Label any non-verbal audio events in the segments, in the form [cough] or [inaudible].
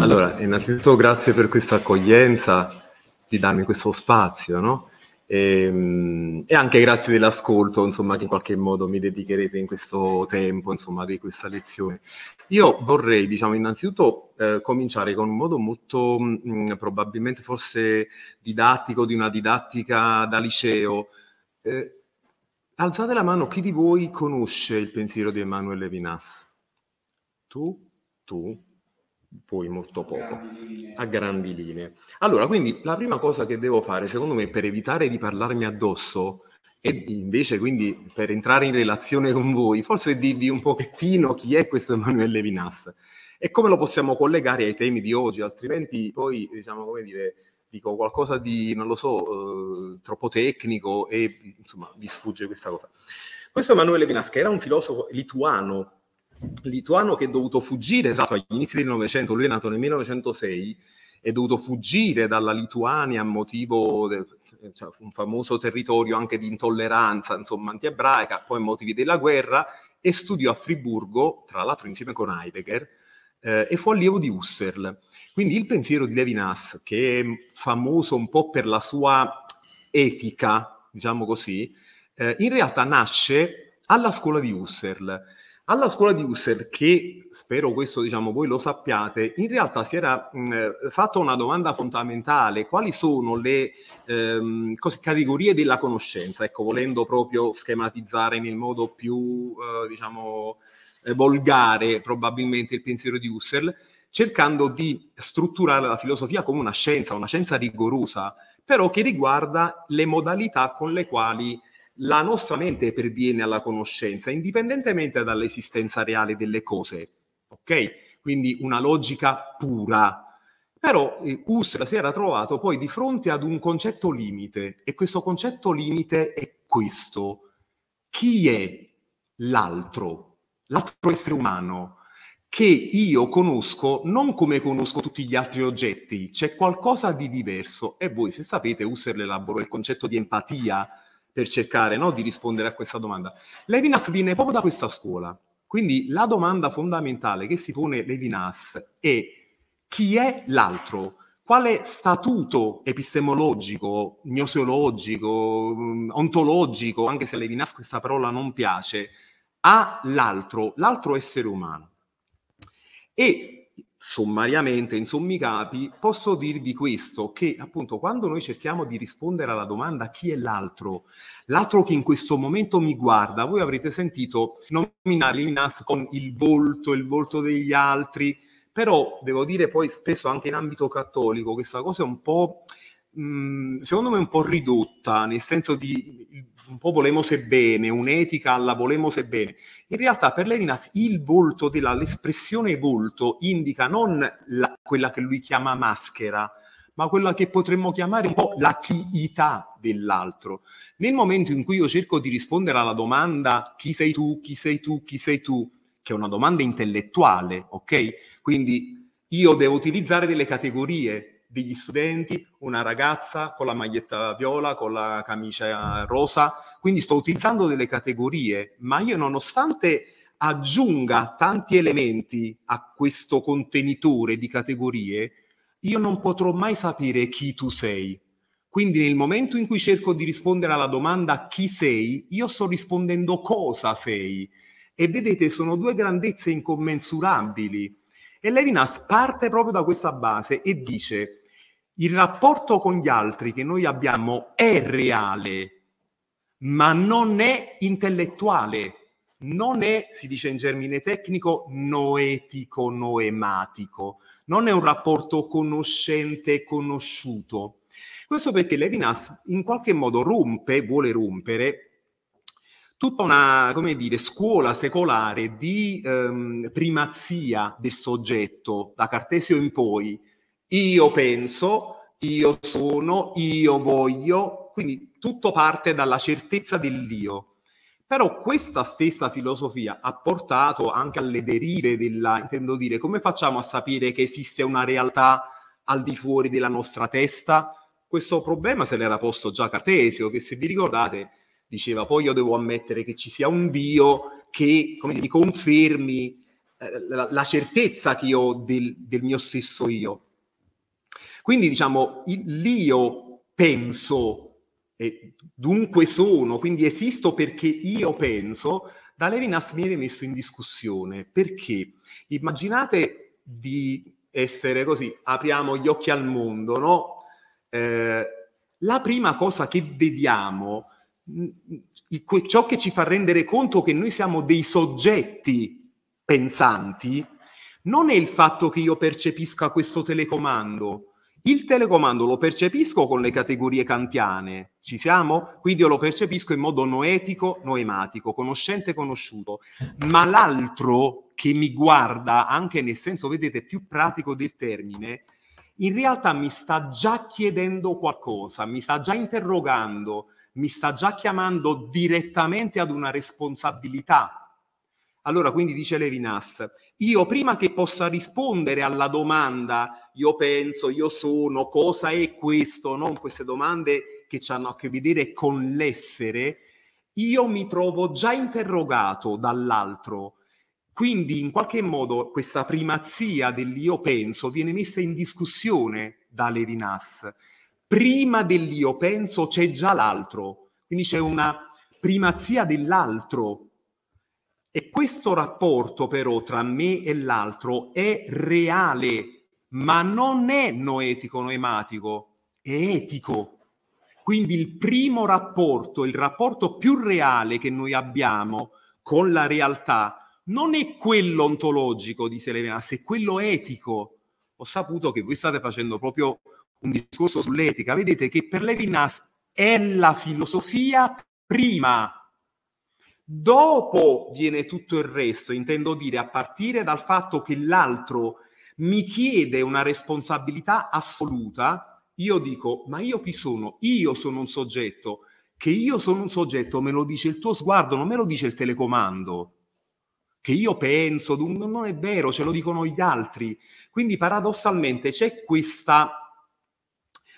Allora, innanzitutto grazie per questa accoglienza di darmi questo spazio, no? E, ehm, e, anche grazie dell'ascolto, insomma, che in qualche modo mi dedicherete in questo tempo, insomma, di questa lezione. Io vorrei, diciamo, innanzitutto eh, cominciare con un modo molto, mh, mm, probabilmente forse didattico, di una didattica da liceo. Eh, alzate la mano chi di voi conosce il pensiero di Emanuele Levinas? Tu? Tu? poi molto poco, a grandi linee. Allora, quindi la prima cosa che devo fare, secondo me, per evitare di parlarmi addosso e invece quindi per entrare in relazione con voi, forse dirvi un pochettino chi è questo Emanuele Vinas e come lo possiamo collegare ai temi di oggi, altrimenti poi, diciamo, come dire, dico qualcosa di, non lo so, eh, troppo tecnico e insomma vi sfugge questa cosa. Questo Emanuele Vinas, che era un filosofo lituano lituano che è dovuto fuggire, tra l'altro agli inizi del Novecento, lui è nato nel 1906, è dovuto fuggire dalla Lituania a motivo del cioè, un famoso territorio anche di intolleranza, insomma, anti-ebraica, poi motivi della guerra, e studiò a Friburgo, tra l'altro insieme con Heidegger, eh, e fu allievo di Husserl. Quindi il pensiero di Levinas, che è famoso un po' per la sua etica, diciamo così, eh, in realtà nasce alla scuola di Husserl alla scuola di Husserl, che spero questo diciamo voi lo sappiate, in realtà si era mh, fatta una domanda fondamentale, quali sono le ehm, cose, categorie della conoscenza, ecco, volendo proprio schematizzare nel modo più, eh, diciamo, eh, volgare probabilmente il pensiero di Husserl, cercando di strutturare la filosofia come una scienza, una scienza rigorosa, però che riguarda le modalità con le quali la nostra mente perviene alla conoscenza, indipendentemente dall'esistenza reale delle cose, ok? Quindi una logica pura. Però eh, Husserl si era trovato poi di fronte ad un concetto limite, e questo concetto limite è questo. Chi è l'altro? L'altro essere umano che io conosco non come conosco tutti gli altri oggetti, c'è qualcosa di diverso. E voi, se sapete, Husserl elaborò il concetto di empatia, per cercare no, di rispondere a questa domanda. Levinas viene proprio da questa scuola, quindi la domanda fondamentale che si pone Levinas è chi è l'altro? Quale statuto epistemologico, gnoseologico, mm, ontologico, anche se a Levinas questa parola non piace, ha l'altro, l'altro essere umano? E sommariamente, in sommi capi, posso dirvi questo, che appunto quando noi cerchiamo di rispondere alla domanda chi è l'altro, l'altro che in questo momento mi guarda, voi avrete sentito nominare il NAS con il volto, il volto degli altri, però devo dire poi spesso anche in ambito cattolico questa cosa è un po', mh, mm, secondo me un po' ridotta, nel senso di un po' volemo se bene, un'etica alla volemo se bene. In realtà per Levinas il volto della, l'espressione volto indica non la, quella che lui chiama maschera, ma quella che potremmo chiamare un po' la chiità dell'altro. Nel momento in cui io cerco di rispondere alla domanda chi sei tu, chi sei tu, chi sei tu, che è una domanda intellettuale, ok? Quindi io devo utilizzare delle categorie, degli studenti, una ragazza con la maglietta viola, con la camicia rosa, quindi sto utilizzando delle categorie, ma io nonostante aggiunga tanti elementi a questo contenitore di categorie, io non potrò mai sapere chi tu sei. Quindi nel momento in cui cerco di rispondere alla domanda chi sei, io sto rispondendo cosa sei. E vedete, sono due grandezze incommensurabili. E Levinas parte proprio da questa base e dice il rapporto con gli altri che noi abbiamo è reale, ma non è intellettuale, non è, si dice in germine tecnico, noetico, noematico, non è un rapporto conoscente, conosciuto. Questo perché Levinas in qualche modo rompe, vuole rompere tutta una come dire, scuola secolare di ehm, primazia del soggetto, da Cartesio in poi, io penso, io sono, io voglio, quindi tutto parte dalla certezza dell'io. Però questa stessa filosofia ha portato anche alle derive della, intendo dire, come facciamo a sapere che esiste una realtà al di fuori della nostra testa? Questo problema se l'era posto già Cartesio, che se vi ricordate diceva poi io devo ammettere che ci sia un Dio che come mi confermi eh, la, la, certezza che io ho del, del mio stesso io. Quindi diciamo, l'io penso, e dunque sono, quindi esisto perché io penso, da Levinas viene messo in discussione. Perché? Immaginate di essere così, apriamo gli occhi al mondo, no? Eh, la prima cosa che vediamo, ciò che ci fa rendere conto che noi siamo dei soggetti pensanti, non è il fatto che io percepisca questo telecomando, il telecomando lo percepisco con le categorie kantiane, ci siamo? Quindi io lo percepisco in modo noetico, noematico, conoscente, conosciuto, ma l'altro che mi guarda, anche nel senso, vedete, più pratico del termine, in realtà mi sta già chiedendo qualcosa, mi sta già interrogando, mi sta già chiamando direttamente ad una responsabilità allora, quindi dice Levinas, io prima che possa rispondere alla domanda, io penso, io sono, cosa è questo, non queste domande che hanno a che vedere con l'essere, io mi trovo già interrogato dall'altro. Quindi in qualche modo questa primazia dell'io penso viene messa in discussione da Levinas. Prima dell'io penso c'è già l'altro, quindi c'è una primazia dell'altro e questo rapporto però tra me e l'altro è reale, ma non è noetico, noematico, è etico. Quindi il primo rapporto, il rapporto più reale che noi abbiamo con la realtà, non è quello ontologico, dice Levinas, è quello etico. Ho saputo che voi state facendo proprio un discorso sull'etica. Vedete che per Levinas è la filosofia prima Dopo viene tutto il resto, intendo dire a partire dal fatto che l'altro mi chiede una responsabilità assoluta, io dico, ma io chi sono? Io sono un soggetto. Che io sono un soggetto me lo dice il tuo sguardo, non me lo dice il telecomando. Che io penso, non è vero, ce lo dicono gli altri. Quindi paradossalmente c'è questa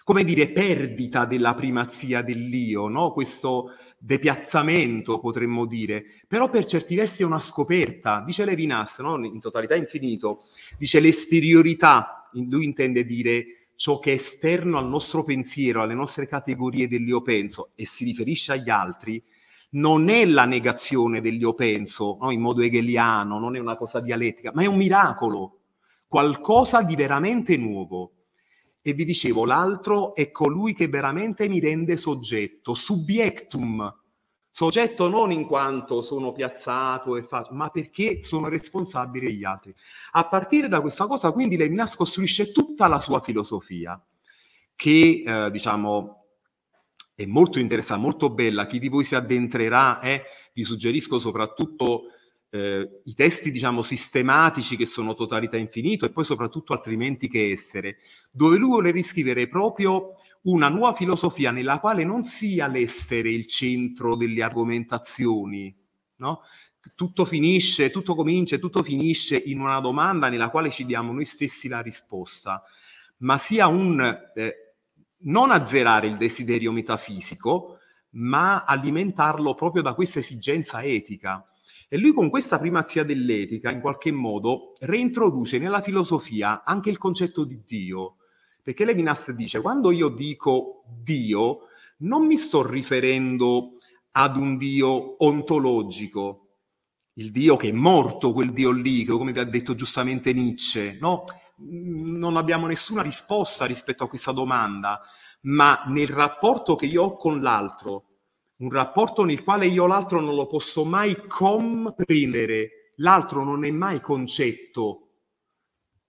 come dire, perdita della primazia dell'io, no? questo depiazzamento, potremmo dire, però per certi versi è una scoperta. Dice Levinas, no? in totalità infinito, dice l'esteriorità, lui intende dire ciò che è esterno al nostro pensiero, alle nostre categorie dell'io penso e si riferisce agli altri, non è la negazione dell'io penso, no? in modo hegeliano, non è una cosa dialettica, ma è un miracolo, qualcosa di veramente nuovo. E vi dicevo, l'altro è colui che veramente mi rende soggetto, subiectum, soggetto non in quanto sono piazzato e faccio, ma perché sono responsabile gli altri. A partire da questa cosa, quindi, Levinas costruisce tutta la sua filosofia, che eh, diciamo è molto interessante, molto bella. Chi di voi si addentrerà, eh, vi suggerisco soprattutto eh, i testi, diciamo, sistematici che sono totalità infinito e poi soprattutto altrimenti che essere, dove lui vuole riscrivere proprio una nuova filosofia nella quale non sia l'essere il centro delle argomentazioni, no? Tutto finisce, tutto comincia, tutto finisce in una domanda nella quale ci diamo noi stessi la risposta, ma sia un eh, non azzerare il desiderio metafisico, ma alimentarlo proprio da questa esigenza etica e lui con questa primazia dell'etica, in qualche modo, reintroduce nella filosofia anche il concetto di Dio. Perché Levinas dice, quando io dico Dio, non mi sto riferendo ad un Dio ontologico, il Dio che è morto, quel Dio lì, che come vi ha detto giustamente Nietzsche, no? Non abbiamo nessuna risposta rispetto a questa domanda, ma nel rapporto che io ho con l'altro, un rapporto nel quale io l'altro non lo posso mai comprendere, l'altro non è mai concetto,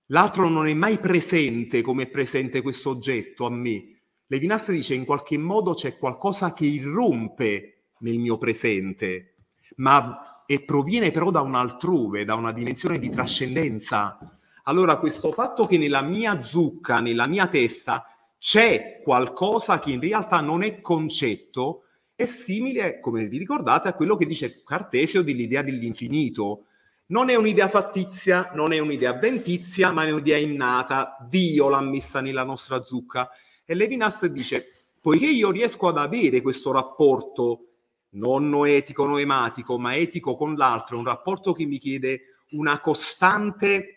l'altro non è mai presente come è presente questo oggetto a me. Levinas dice in qualche modo c'è qualcosa che irrompe nel mio presente, ma e proviene però da un altrove, da una dimensione di trascendenza. Allora questo fatto che nella mia zucca, nella mia testa, c'è qualcosa che in realtà non è concetto, è simile, come vi ricordate, a quello che dice Cartesio dell'idea dell'infinito. Non è un'idea fattizia, non è un'idea ventizia, ma è un'idea innata. Dio l'ha messa nella nostra zucca. E Levinas dice, poiché io riesco ad avere questo rapporto non noetico, noematico, ma etico con l'altro, un rapporto che mi chiede una costante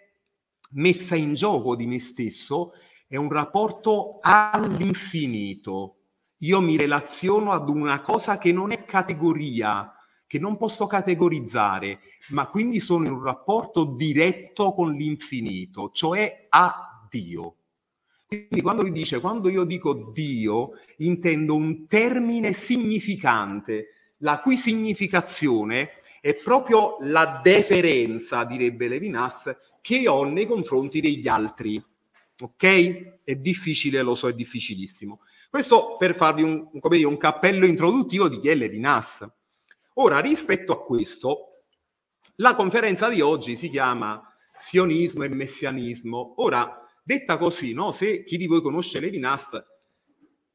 messa in gioco di me stesso, è un rapporto all'infinito io mi relaziono ad una cosa che non è categoria, che non posso categorizzare, ma quindi sono in un rapporto diretto con l'infinito, cioè a Dio. Quindi quando lui dice, quando io dico Dio, intendo un termine significante, la cui significazione è proprio la deferenza, direbbe Levinas, che ho nei confronti degli altri. Ok? È difficile, lo so, è difficilissimo. Questo per farvi un, dire, un cappello introduttivo di chi è Levinas. Ora, rispetto a questo, la conferenza di oggi si chiama Sionismo e Messianismo. Ora, detta così, no? se chi di voi conosce Levinas,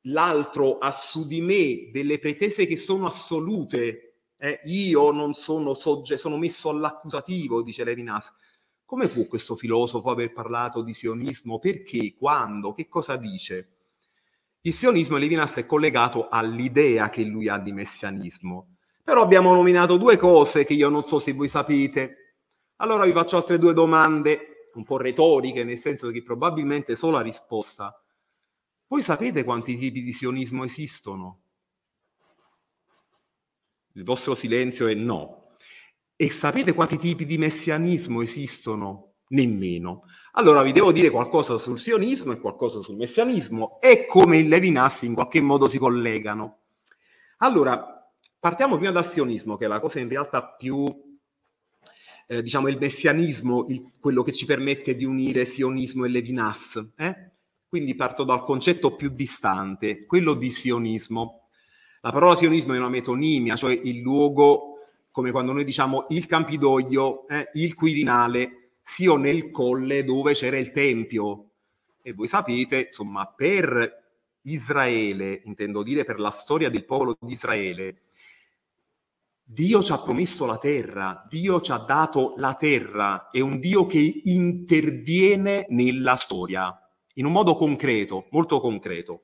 l'altro ha su di me delle pretese che sono assolute, eh, io non sono soggetto, sono messo all'accusativo, dice Levinas. Come può questo filosofo aver parlato di sionismo? Perché? Quando? Che cosa dice? il sionismo eliminasse collegato all'idea che lui ha di messianismo. Però abbiamo nominato due cose che io non so se voi sapete. Allora vi faccio altre due domande, un po' retoriche, nel senso che probabilmente so la risposta. Voi sapete quanti tipi di sionismo esistono? Il vostro silenzio è no. E sapete quanti tipi di messianismo esistono? Nemmeno. Allora vi devo dire qualcosa sul sionismo e qualcosa sul messianismo e come il Levinas in qualche modo si collegano. Allora, partiamo prima dal sionismo, che è la cosa in realtà più eh, diciamo, il messianismo, il, quello che ci permette di unire sionismo e Levinas. Eh? Quindi parto dal concetto più distante, quello di sionismo. La parola sionismo è una metonimia, cioè il luogo, come quando noi diciamo il Campidoglio, eh, il Quirinale, sia nel colle dove c'era il Tempio. E voi sapete, insomma, per Israele, intendo dire per la storia del popolo di Israele, Dio ci ha promesso la terra, Dio ci ha dato la terra, è un Dio che interviene nella storia, in un modo concreto, molto concreto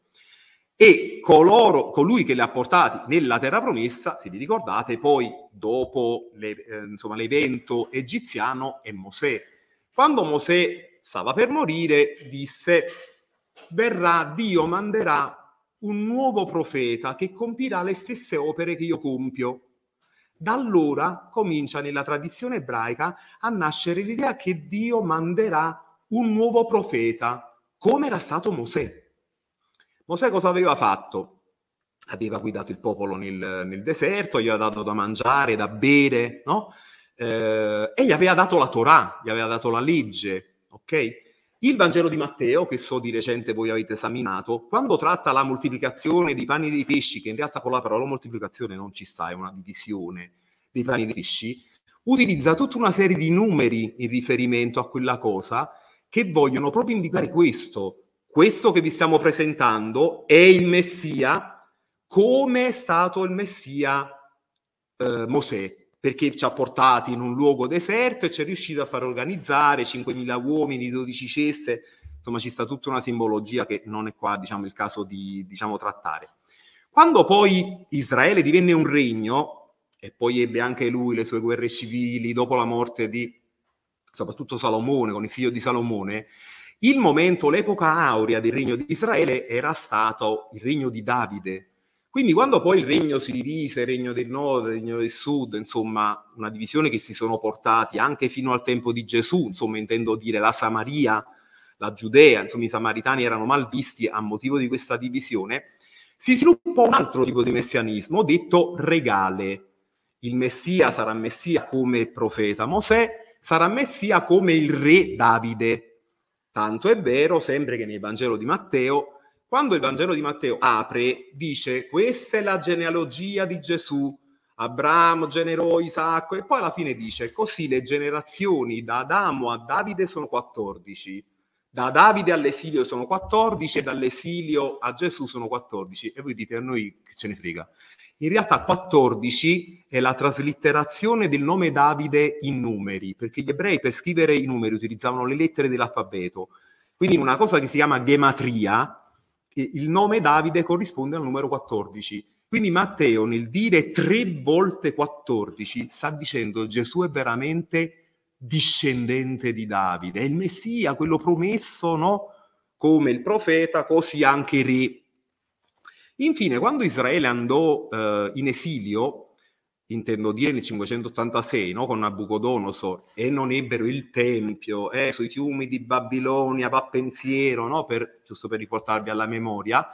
e coloro, colui che li ha portati nella terra promessa, se vi ricordate, poi dopo le, eh, insomma, l'evento egiziano è Mosè. Quando Mosè stava per morire, disse, verrà, Dio manderà un nuovo profeta che compirà le stesse opere che io compio. Da allora comincia nella tradizione ebraica a nascere l'idea che Dio manderà un nuovo profeta, come era stato Mosè. Mosè cosa aveva fatto? Aveva guidato il popolo nel, nel deserto, gli aveva dato da mangiare, da bere, no? Eh, e gli aveva dato la Torah, gli aveva dato la legge, ok? Il Vangelo di Matteo, che so di recente voi avete esaminato, quando tratta la moltiplicazione dei panni e dei pesci, che in realtà con la parola moltiplicazione non ci sta, è una divisione dei panni e dei pesci, utilizza tutta una serie di numeri in riferimento a quella cosa che vogliono proprio indicare questo, questo che vi stiamo presentando è il Messia come è stato il Messia eh, Mosè, perché ci ha portati in un luogo deserto e ci è riuscito a far organizzare 5.000 uomini, 12 ceste, insomma ci sta tutta una simbologia che non è qua diciamo, il caso di diciamo, trattare. Quando poi Israele divenne un regno, e poi ebbe anche lui le sue guerre civili dopo la morte di soprattutto Salomone, con il figlio di Salomone, il momento, l'epoca aurea del regno di Israele era stato il regno di Davide. Quindi quando poi il regno si divise, il regno del nord, il regno del sud, insomma, una divisione che si sono portati anche fino al tempo di Gesù, insomma, intendo dire la Samaria, la Giudea, insomma, i samaritani erano mal visti a motivo di questa divisione, si sviluppò un altro tipo di messianismo detto regale. Il Messia sarà Messia come profeta Mosè, sarà Messia come il re Davide. Tanto è vero, sempre che nel Vangelo di Matteo, quando il Vangelo di Matteo apre, dice questa è la genealogia di Gesù, Abramo generò Isacco e poi alla fine dice così le generazioni da Adamo a Davide sono 14, da Davide all'esilio sono 14 e dall'esilio a Gesù sono 14 e voi dite a noi che ce ne frega. In realtà 14 è la traslitterazione del nome Davide in numeri, perché gli ebrei per scrivere i numeri utilizzavano le lettere dell'alfabeto. Quindi in una cosa che si chiama gematria, il nome Davide corrisponde al numero 14. Quindi Matteo nel dire tre volte 14 sta dicendo Gesù è veramente discendente di Davide, è il Messia, quello promesso, no? Come il profeta, così anche re. Infine, quando Israele andò eh, in esilio, intendo dire nel 586, no? con Nabucodonosor, e non ebbero il tempio, eh, sui fiumi di Babilonia, va pensiero, no? per, giusto per riportarvi alla memoria,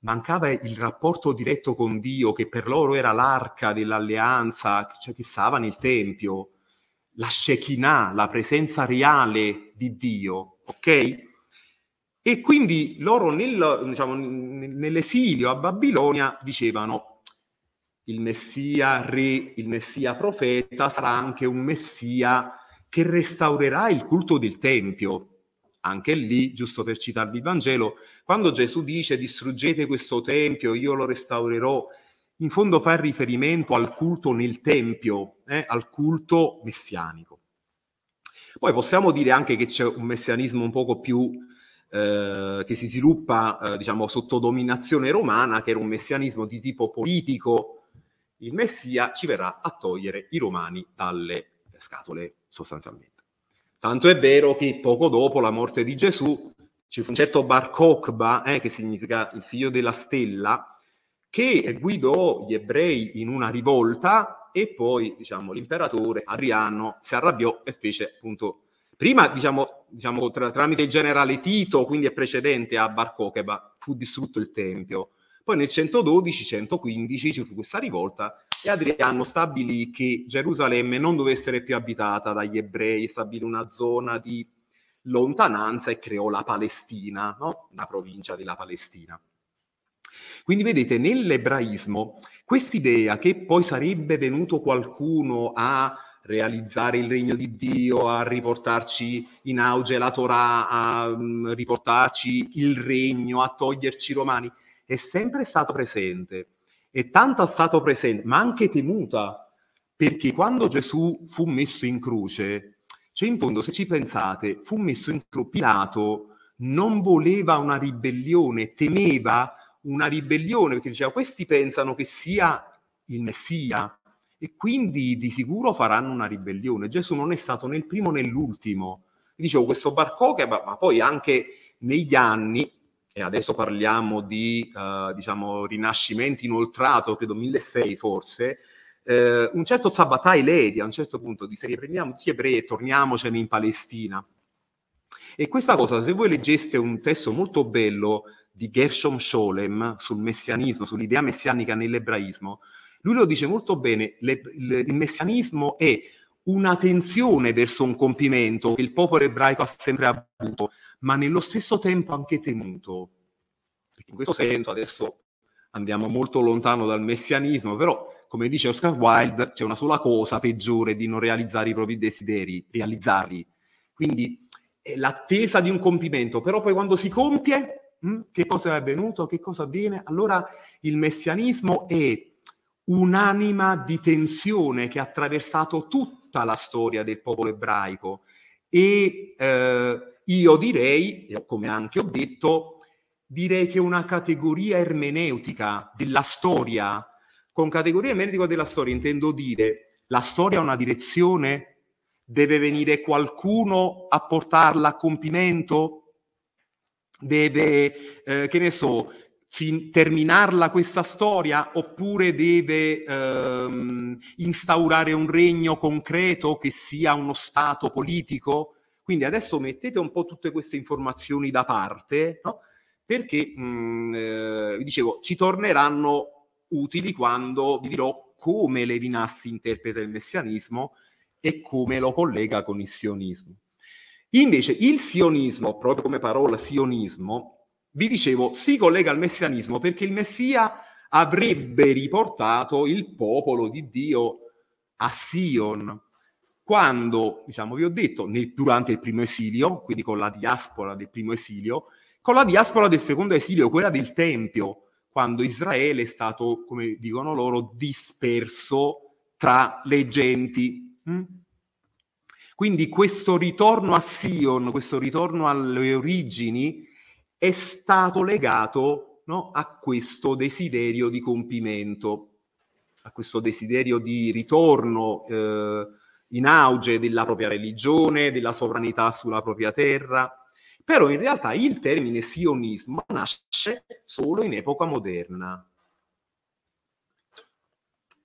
mancava il rapporto diretto con Dio, che per loro era l'arca dell'alleanza, cioè che stava nel tempio, la Shekinah, la presenza reale di Dio, ok? E quindi loro nel, diciamo, nell'esilio a Babilonia dicevano il messia re, il messia profeta sarà anche un messia che restaurerà il culto del Tempio. Anche lì, giusto per citarvi il Vangelo, quando Gesù dice distruggete questo Tempio, io lo restaurerò, in fondo fa riferimento al culto nel Tempio, eh, al culto messianico. Poi possiamo dire anche che c'è un messianismo un poco più eh, che si sviluppa eh, diciamo, sotto dominazione romana, che era un messianismo di tipo politico, il Messia ci verrà a togliere i romani dalle scatole, sostanzialmente. Tanto è vero che poco dopo la morte di Gesù ci fu un certo Bar Kokhba, eh, che significa il figlio della stella, che guidò gli ebrei in una rivolta e poi diciamo, l'imperatore Adriano si arrabbiò e fece appunto prima diciamo, diciamo, tra, tramite il generale Tito, quindi è precedente a Bar Kokheba, fu distrutto il Tempio. Poi nel 112-115 ci fu questa rivolta e Adriano stabilì che Gerusalemme non dovesse essere più abitata dagli ebrei, stabilì una zona di lontananza e creò la Palestina, no? la provincia della Palestina. Quindi vedete, nell'ebraismo, quest'idea che poi sarebbe venuto qualcuno a realizzare il regno di Dio, a riportarci in auge la Torah, a um, riportarci il regno, a toglierci i romani, è sempre stato presente. E tanto è stato presente, ma anche temuta, perché quando Gesù fu messo in croce, cioè in fondo se ci pensate, fu messo in croce, Pilato non voleva una ribellione, temeva una ribellione, perché diceva questi pensano che sia il Messia, e quindi di sicuro faranno una ribellione. Gesù non è stato né il primo né l'ultimo. Dicevo, questo Barcoche, Kokheba, ma poi anche negli anni, e adesso parliamo di eh, diciamo, rinascimento inoltrato, credo 1600 forse, eh, un certo Sabbatai Ledi a un certo punto disse riprendiamo tutti gli ebrei e torniamocene in Palestina. E questa cosa, se voi leggeste un testo molto bello di Gershom Scholem sul messianismo, sull'idea messianica nell'ebraismo, lui lo dice molto bene, le, le, il messianismo è una tensione verso un compimento che il popolo ebraico ha sempre avuto, ma nello stesso tempo anche temuto. In questo senso adesso andiamo molto lontano dal messianismo, però come dice Oscar Wilde c'è una sola cosa peggiore di non realizzare i propri desideri, realizzarli. Quindi è l'attesa di un compimento, però poi quando si compie, mh, hm, che cosa è avvenuto, che cosa avviene? Allora il messianismo è un'anima di tensione che ha attraversato tutta la storia del popolo ebraico e eh, io direi, come anche ho detto, direi che una categoria ermeneutica della storia, con categoria ermeneutica della storia intendo dire la storia ha una direzione, deve venire qualcuno a portarla a compimento, deve, eh, che ne so, fin- terminarla questa storia oppure deve ehm, instaurare un regno concreto che sia uno Stato politico? Quindi adesso mettete un po' tutte queste informazioni da parte, no? perché, mm, eh, vi eh, dicevo, ci torneranno utili quando vi dirò come Levinas interpreta il messianismo e come lo collega con il sionismo. Invece il sionismo, proprio come parola sionismo, vi dicevo, si collega al messianismo perché il Messia avrebbe riportato il popolo di Dio a Sion. Quando, diciamo, vi ho detto, nel, durante il primo esilio, quindi con la diaspora del primo esilio, con la diaspora del secondo esilio, quella del Tempio, quando Israele è stato, come dicono loro, disperso tra le genti. Hm? Quindi questo ritorno a Sion, questo ritorno alle origini, è stato legato no, a questo desiderio di compimento, a questo desiderio di ritorno eh, in auge della propria religione, della sovranità sulla propria terra. Però in realtà il termine sionismo nasce solo in epoca moderna.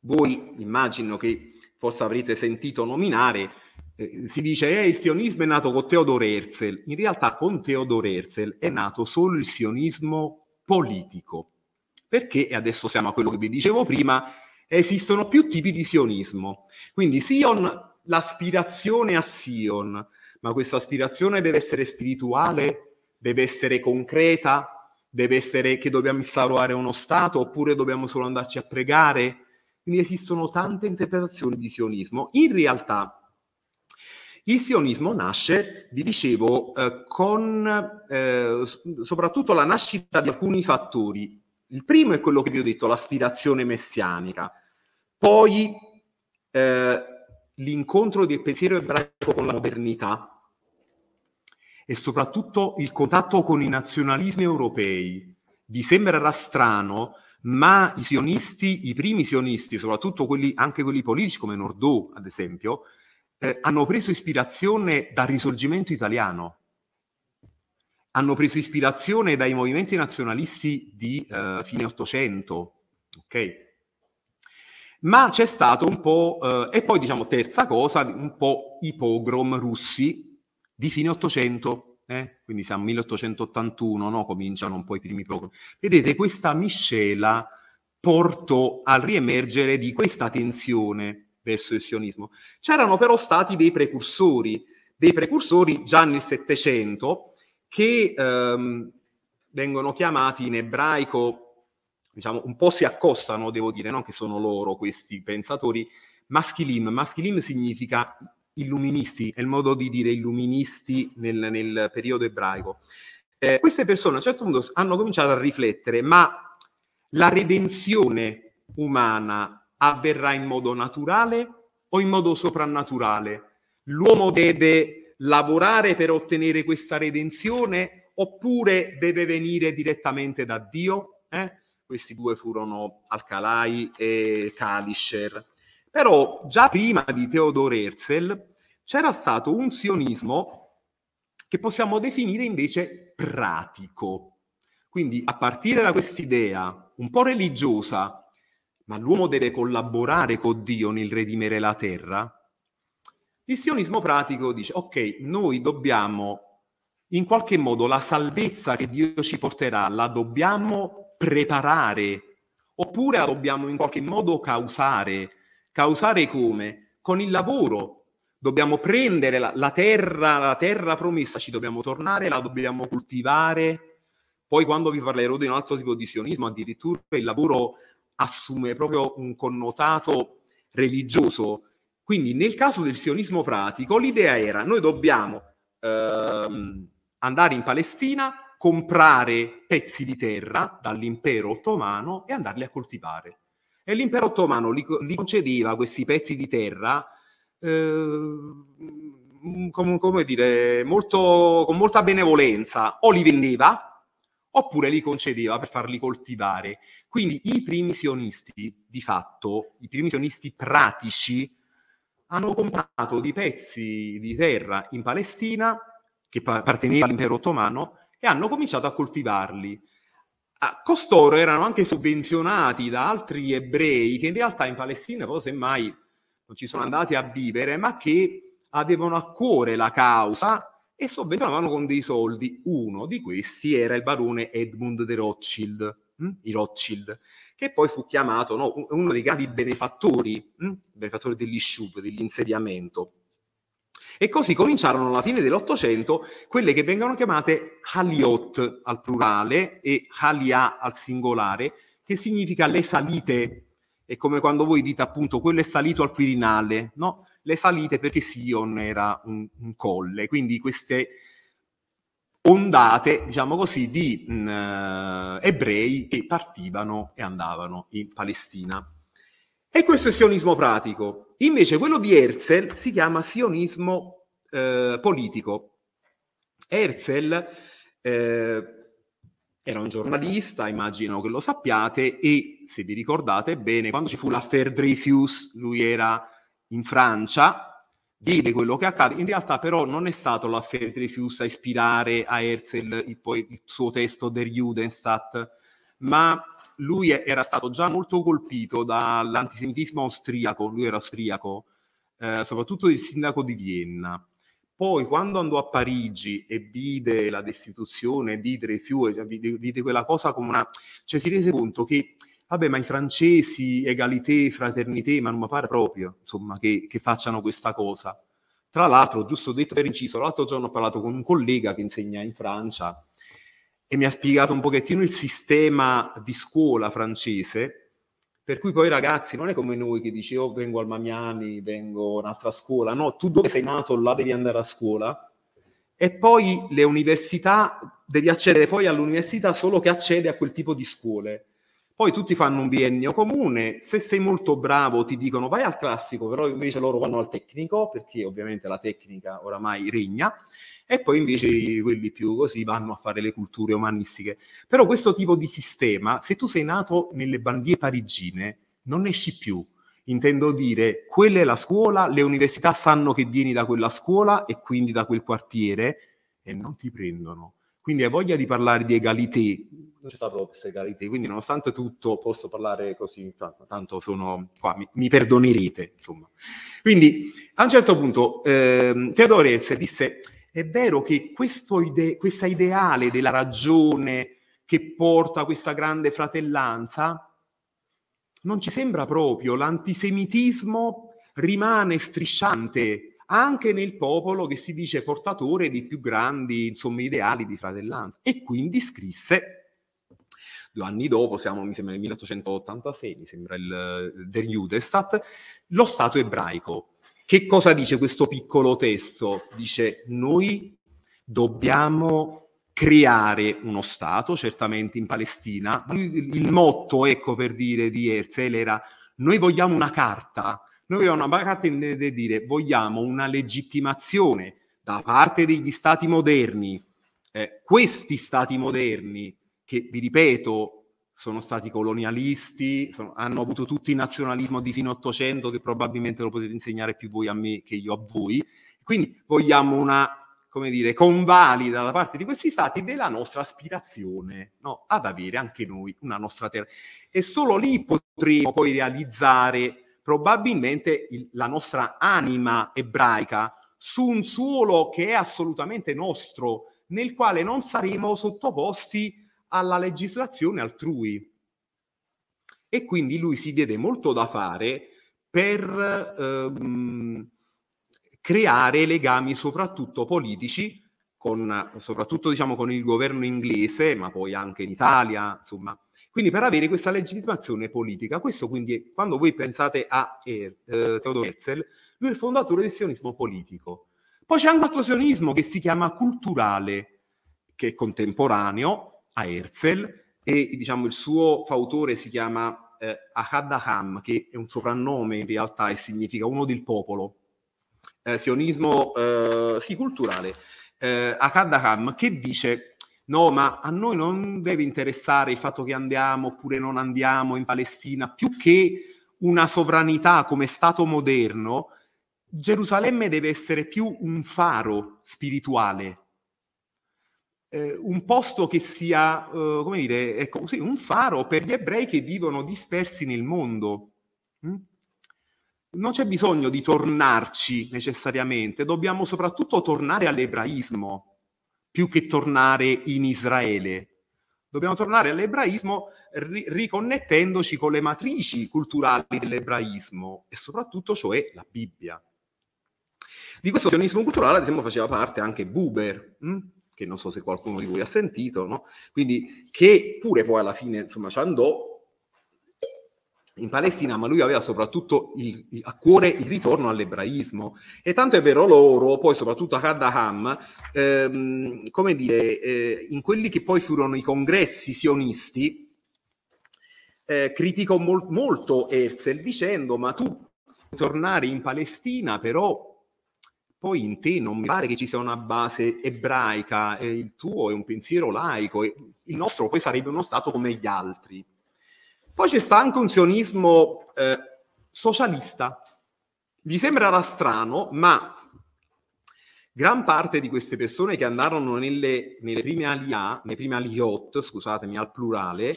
Voi immagino che forse avrete sentito nominare eh, si dice eh, il sionismo è nato con Teodoro Herzl. In realtà con Teodoro Herzl è nato solo il sionismo politico. Perché, e adesso siamo a quello che vi dicevo prima, esistono più tipi di sionismo. Quindi Sion, l'aspirazione a Sion, ma questa aspirazione deve essere spirituale, deve essere concreta, deve essere che dobbiamo instaurare uno Stato oppure dobbiamo solo andarci a pregare. Quindi esistono tante interpretazioni di sionismo. In realtà il sionismo nasce, vi dicevo, eh, con eh, soprattutto la nascita di alcuni fattori. Il primo è quello che vi ho detto, l'aspirazione messianica. Poi eh, l'incontro del pensiero ebraico con la modernità e soprattutto il contatto con i nazionalismi europei. Vi sembrerà strano, ma i sionisti, i primi sionisti, soprattutto quelli, anche quelli politici come Nordau, ad esempio, eh, hanno preso ispirazione dal risorgimento italiano, hanno preso ispirazione dai movimenti nazionalisti di eh, fine Ottocento, ok? Ma c'è stato un po', eh, e poi diciamo terza cosa, un po' i pogrom russi di fine Ottocento, eh? quindi siamo 1881, no? cominciano un po' i primi pogrom. Vedete, questa miscela portò al riemergere di questa tensione verso il sionismo. C'erano però stati dei precursori, dei precursori già nel Settecento, che ehm, vengono chiamati in ebraico, diciamo, un po' si accostano, devo dire, no? che sono loro questi pensatori, maschilim. Maschilim significa illuministi, è il modo di dire illuministi nel, nel periodo ebraico. Eh, queste persone a un certo punto hanno cominciato a riflettere, ma la redenzione umana avverrà in modo naturale o in modo soprannaturale? L'uomo deve lavorare per ottenere questa redenzione oppure deve venire direttamente da Dio? Eh? Questi due furono Alcalai e Kalischer. Però già prima di Theodore Herzl c'era stato un sionismo che possiamo definire invece pratico. Quindi a partire da quest'idea un po' religiosa ma l'uomo deve collaborare con Dio nel redimere la terra, il sionismo pratico dice, ok, noi dobbiamo, in qualche modo, la salvezza che Dio ci porterà, la dobbiamo preparare, oppure la dobbiamo in qualche modo causare. Causare come? Con il lavoro. Dobbiamo prendere la, la terra, la terra promessa, ci dobbiamo tornare, la dobbiamo coltivare. Poi quando vi parlerò di un altro tipo di sionismo, addirittura il lavoro assume proprio un connotato religioso. Quindi nel caso del sionismo pratico l'idea era noi dobbiamo ehm, andare in Palestina, comprare pezzi di terra dall'impero ottomano e andarli a coltivare. E l'impero ottomano li, li concedeva questi pezzi di terra eh, com, come dire, molto, con molta benevolenza, o li vendeva oppure li concedeva per farli coltivare. Quindi i primi sionisti, di fatto, i primi sionisti pratici, hanno comprato dei pezzi di terra in Palestina che apparteneva all'impero ottomano e hanno cominciato a coltivarli. costoro erano anche sovvenzionati da altri ebrei che in realtà in Palestina poi semmai non ci sono andati a vivere, ma che avevano a cuore la causa e sovvenzionavano con dei soldi. Uno di questi era il barone Edmund de Rothschild, mh? Mm? i Rothschild, che poi fu chiamato no, uno dei grandi benefattori, mh? Mm? benefattori degli Schub, dell'insediamento. E così cominciarono alla fine dell'Ottocento quelle che vengono chiamate Haliot al plurale e Halia al singolare, che significa le salite. È come quando voi dite appunto quello è salito al Quirinale, no? le salite perché Sion era un, un colle, quindi queste ondate, diciamo così, di mh, mm, eh, ebrei che partivano e andavano in Palestina. E questo è sionismo pratico. Invece quello di Herzl si chiama sionismo eh, politico. Herzl eh, era un giornalista, immagino che lo sappiate, e se vi ricordate bene, quando ci fu l'affair Dreyfus, lui era in Francia, vide quello che accade, in realtà però non è stato l'affare Dreyfus a ispirare a Herzl il, poi, il suo testo Der Judenstadt, ma lui era stato già molto colpito dall'antisemitismo austriaco, lui era austriaco, eh, soprattutto il sindaco di Vienna. Poi quando andò a Parigi e vide la destituzione di Dreyfus, vide, vide quella cosa come una... cioè si rese conto che vabbè, ma i francesi, egalité, fraternité, ma non mi pare proprio, insomma, che, che facciano questa cosa. Tra l'altro, giusto detto per inciso, l'altro giorno ho parlato con un collega che insegna in Francia e mi ha spiegato un pochettino il sistema di scuola francese, per cui poi ragazzi non è come noi che dici oh vengo al Mamiani, vengo a un'altra scuola, no, tu dove sei nato là devi andare a scuola e poi le università, devi accedere poi all'università solo che accede a quel tipo di scuole. Poi tutti fanno un biennio comune, se sei molto bravo ti dicono vai al classico, però invece loro vanno al tecnico, perché ovviamente la tecnica oramai regna, e poi invece quelli più così vanno a fare le culture umanistiche. Però questo tipo di sistema, se tu sei nato nelle banlieue parigine, non esci più. Intendo dire, quella è la scuola, le università sanno che vieni da quella scuola e quindi da quel quartiere e non ti prendono quindi hai voglia di parlare di egalité, non c'è sta proprio questa egalité, quindi nonostante tutto posso parlare così, tanto sono qua, mi, mi perdonerete, insomma. Quindi a un certo punto ehm, Teodorez disse, è vero che ide- questa ideale della ragione che porta a questa grande fratellanza non ci sembra proprio, l'antisemitismo rimane strisciante anche nel popolo che si dice portatore di più grandi insomma, ideali di fratellanza. E quindi scrisse due anni dopo, siamo mi sembra nel 1886, mi sembra il eh, Der Judestat, lo Stato ebraico. Che cosa dice questo piccolo testo? Dice noi dobbiamo creare uno Stato, certamente in Palestina. Il motto, ecco per dire, di Herzl era noi vogliamo una carta noi abbiamo una barata di dire vogliamo una legittimazione da parte degli stati moderni, eh, questi stati moderni che, vi ripeto, sono stati colonialisti, sono, hanno avuto tutti il nazionalismo di fino 800 che probabilmente lo potete insegnare più voi a me che io a voi. Quindi vogliamo una, come dire, convalida da parte di questi stati della nostra aspirazione no? ad avere anche noi una nostra terra. E solo lì potremo poi realizzare probabilmente il, la nostra anima ebraica su un suolo che è assolutamente nostro, nel quale non saremo sottoposti alla legislazione altrui. E quindi lui si diede molto da fare per ehm, creare legami soprattutto politici, con, soprattutto diciamo, con il governo inglese, ma poi anche in Italia, insomma, quindi per avere questa legittimazione politica, questo quindi è, quando voi pensate a eh, eh Teodoro Herzl, lui è il fondatore del sionismo politico. Poi c'è un altro sionismo che si chiama culturale, che è contemporaneo a Herzl e diciamo, il suo fautore si chiama eh, Ahad che è un soprannome in realtà e significa uno del popolo. Eh, sionismo eh, sì, culturale. Eh, Ahad che dice No, ma a noi non deve interessare il fatto che andiamo oppure non andiamo in Palestina, più che una sovranità come Stato moderno, Gerusalemme deve essere più un faro spirituale, eh, un posto che sia, eh, come dire, ecco, sì, un faro per gli ebrei che vivono dispersi nel mondo. Mm? Non c'è bisogno di tornarci necessariamente, dobbiamo soprattutto tornare all'ebraismo più che tornare in Israele. Dobbiamo tornare all'ebraismo ri- riconnettendoci con le matrici culturali dell'ebraismo e soprattutto cioè la Bibbia. Di questo sionismo culturale, ad esempio, faceva parte anche Buber, mh? Hm? che non so se qualcuno di voi ha sentito, no? Quindi che pure poi alla fine insomma ci andò in Palestina, ma lui aveva soprattutto il, il, a cuore il ritorno all'ebraismo. E tanto è vero loro, poi soprattutto a Kaddaham, ehm, come dire, eh, in quelli che poi furono i congressi sionisti, eh, criticò mol- molto Herzl dicendo ma tu tornare in Palestina però poi in te non mi pare che ci sia una base ebraica, eh, il tuo è un pensiero laico, e il nostro poi sarebbe uno Stato come gli altri. Poi c'è sta anche un sionismo eh, socialista. Vi sembrerà strano, ma gran parte di queste persone che andarono nelle, nelle prime Aliyah, nei primi Aliyot, scusatemi al plurale,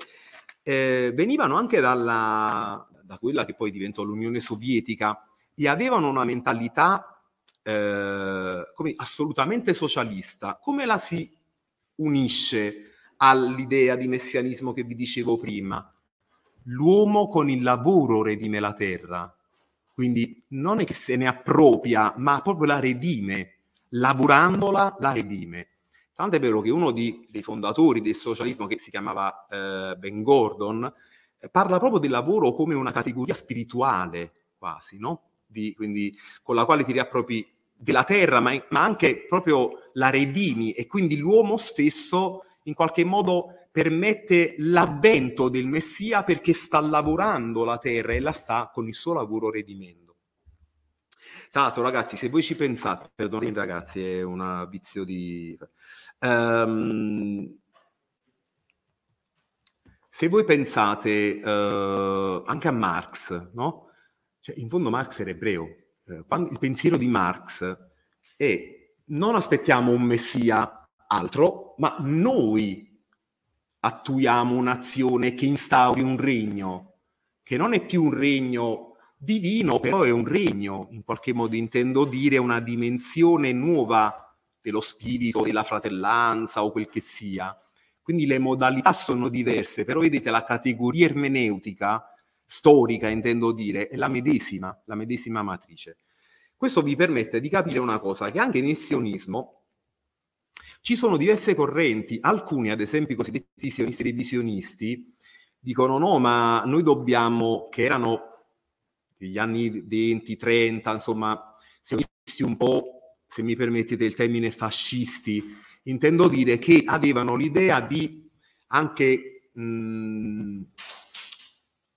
eh, venivano anche dalla, da quella che poi diventò l'Unione Sovietica e avevano una mentalità eh, come, assolutamente socialista. Come la si unisce all'idea di messianismo che vi dicevo prima? l'uomo con il lavoro redime la terra. Quindi non è che se ne appropria, ma proprio la redime, lavorandola la redime. Tanto è vero che uno di, dei fondatori del socialismo, che si chiamava eh, Ben Gordon, eh, parla proprio del lavoro come una categoria spirituale, quasi, no? Di, quindi con la quale ti riappropri della terra, ma, ma anche proprio la redimi e quindi l'uomo stesso in qualche modo permette l'avvento del Messia perché sta lavorando la terra e la sta con il suo lavoro redimendo. Tra l'altro, ragazzi, se voi ci pensate, perdonatemi ragazzi, è un vizio di... Um, se voi pensate uh, anche a Marx, no? Cioè, in fondo Marx era ebreo. Uh, il pensiero di Marx è non aspettiamo un messia altro, ma noi attuiamo un'azione che instauri un regno, che non è più un regno divino, però è un regno, in qualche modo intendo dire una dimensione nuova dello spirito, della fratellanza o quel che sia. Quindi le modalità sono diverse, però vedete la categoria ermeneutica, storica intendo dire, è la medesima, la medesima matrice. Questo vi permette di capire una cosa, che anche nel sionismo ci sono diverse correnti, alcuni ad esempio i cosiddetti sionisti revisionisti dicono no, ma noi dobbiamo, che erano negli anni 20, 30, insomma, sionisti un po', se mi permettete il termine fascisti, intendo dire che avevano l'idea di anche mh,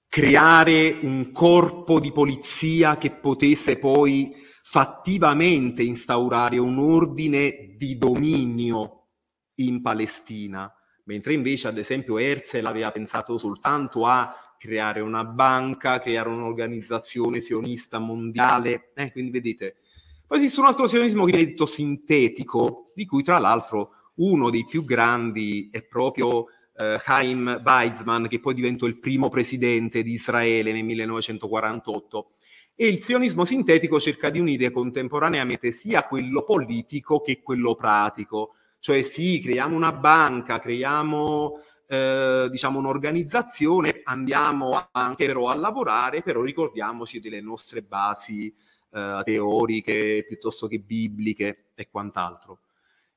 creare un corpo di polizia che potesse poi fattivamente instaurare un ordine di dominio in Palestina, mentre invece ad esempio Herzl aveva pensato soltanto a creare una banca, creare un'organizzazione sionista mondiale, eh, quindi vedete. Poi esiste un altro sionismo che viene detto sintetico, di cui tra l'altro uno dei più grandi è proprio eh, Haim Weizmann, che poi diventò il primo presidente di Israele nel 1948 e il sionismo sintetico cerca di unire contemporaneamente sia quello politico che quello pratico, cioè sì, creiamo una banca, creiamo eh, diciamo un'organizzazione, andiamo anche però a lavorare, però ricordiamoci delle nostre basi eh, teoriche piuttosto che bibliche e quant'altro.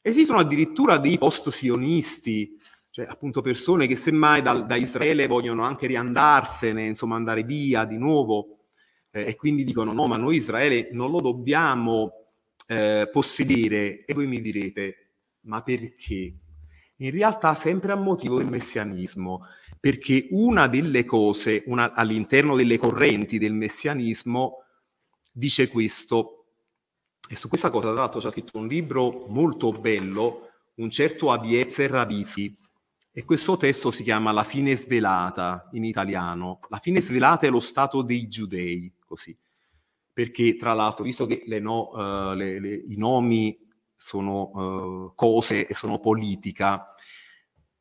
Esistono addirittura dei post-sionisti, cioè appunto persone che semmai da, da Israele vogliono anche riandarsene, insomma andare via di nuovo eh, e quindi dicono no, ma noi Israele non lo dobbiamo eh, possedere. E voi mi direte, ma perché? In realtà sempre a motivo del messianismo, perché una delle cose una, all'interno delle correnti del messianismo dice questo, e su questa cosa tra l'altro c'è scritto un libro molto bello, un certo Abiezer Ravisi, e questo testo si chiama La fine svelata in italiano. La fine svelata è lo stato dei giudei così. Perché tra l'altro, visto che le no, uh, le, le, i nomi sono uh, cose e sono politica,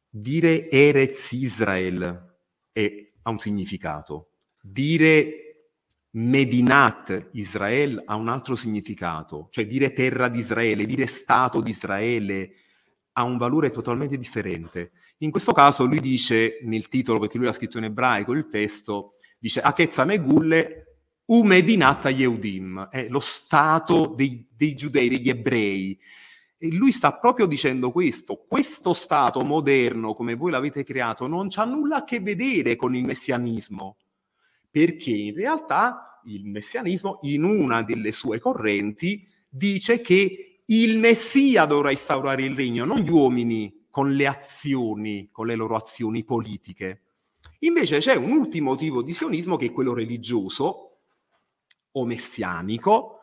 dire Erez Israel è, ha un significato, dire Medinat Israel ha un altro significato, cioè dire terra di Israele, dire Stato di Israele, ha un valore totalmente differente. In questo caso lui dice nel titolo, perché lui l'ha scritto in ebraico, il testo, dice Achezza Megulle Umedinata Yehudim, è lo stato dei, dei giudei, degli ebrei. E lui sta proprio dicendo questo, questo Stato moderno come voi l'avete creato non c'ha nulla a che vedere con il messianismo, perché in realtà il messianismo in una delle sue correnti dice che il Messia dovrà instaurare il regno, non gli uomini con le azioni, con le loro azioni politiche. Invece c'è un ultimo tipo di sionismo che è quello religioso, o messianico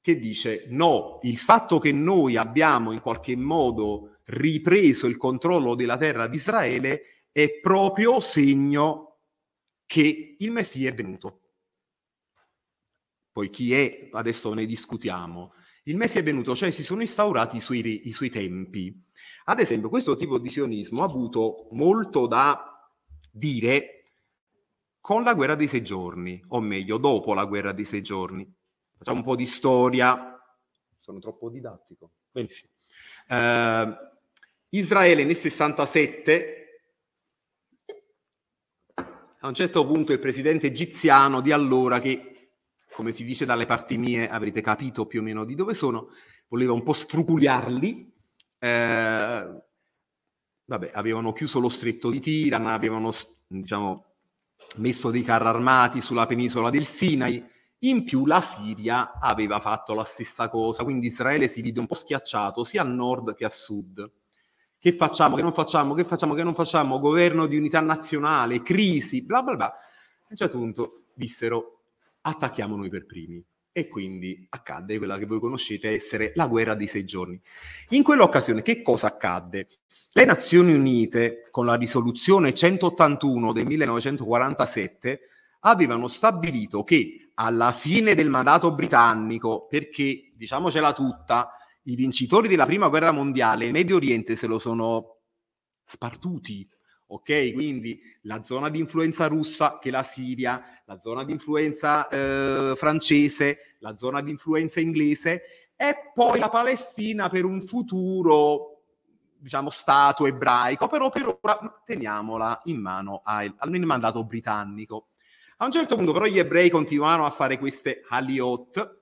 che dice no, il fatto che noi abbiamo in qualche modo ripreso il controllo della terra di Israele è proprio segno che il Messia è venuto. Poi chi è, adesso ne discutiamo. Il Messia è venuto, cioè si sono instaurati i suoi, i suoi tempi. Ad esempio, questo tipo di sionismo ha avuto molto da dire con la guerra dei sei giorni, o meglio, dopo la guerra dei sei giorni. Facciamo un po' di storia. Sono troppo didattico. Benissimo. Eh, Israele nel 67 a un certo punto il presidente egiziano di allora, che come si dice dalle parti mie, avrete capito più o meno di dove sono, voleva un po' sfruculiarli. Eh, vabbè, avevano chiuso lo stretto di Tirana, avevano diciamo, messo dei carri armati sulla penisola del Sinai, in più la Siria aveva fatto la stessa cosa, quindi Israele si vide un po' schiacciato sia a nord che a sud. Che facciamo, che non facciamo, che facciamo, che non facciamo, governo di unità nazionale, crisi, bla bla bla. A un certo punto dissero attacchiamo noi per primi. E quindi accadde quella che voi conoscete essere la guerra dei sei giorni. In quell'occasione che cosa accadde? Le Nazioni Unite, con la risoluzione 181 del 1947, avevano stabilito che alla fine del mandato britannico, perché diciamocela tutta, i vincitori della prima guerra mondiale in Medio Oriente se lo sono spartuti, ok? Quindi la zona di influenza russa che è la Siria, la zona di influenza eh, francese, la zona di influenza inglese e poi la Palestina per un futuro diciamo, stato ebraico, però per ora teniamola in mano al, almeno mandato britannico. A un certo punto però gli ebrei continuarono a fare queste haliot,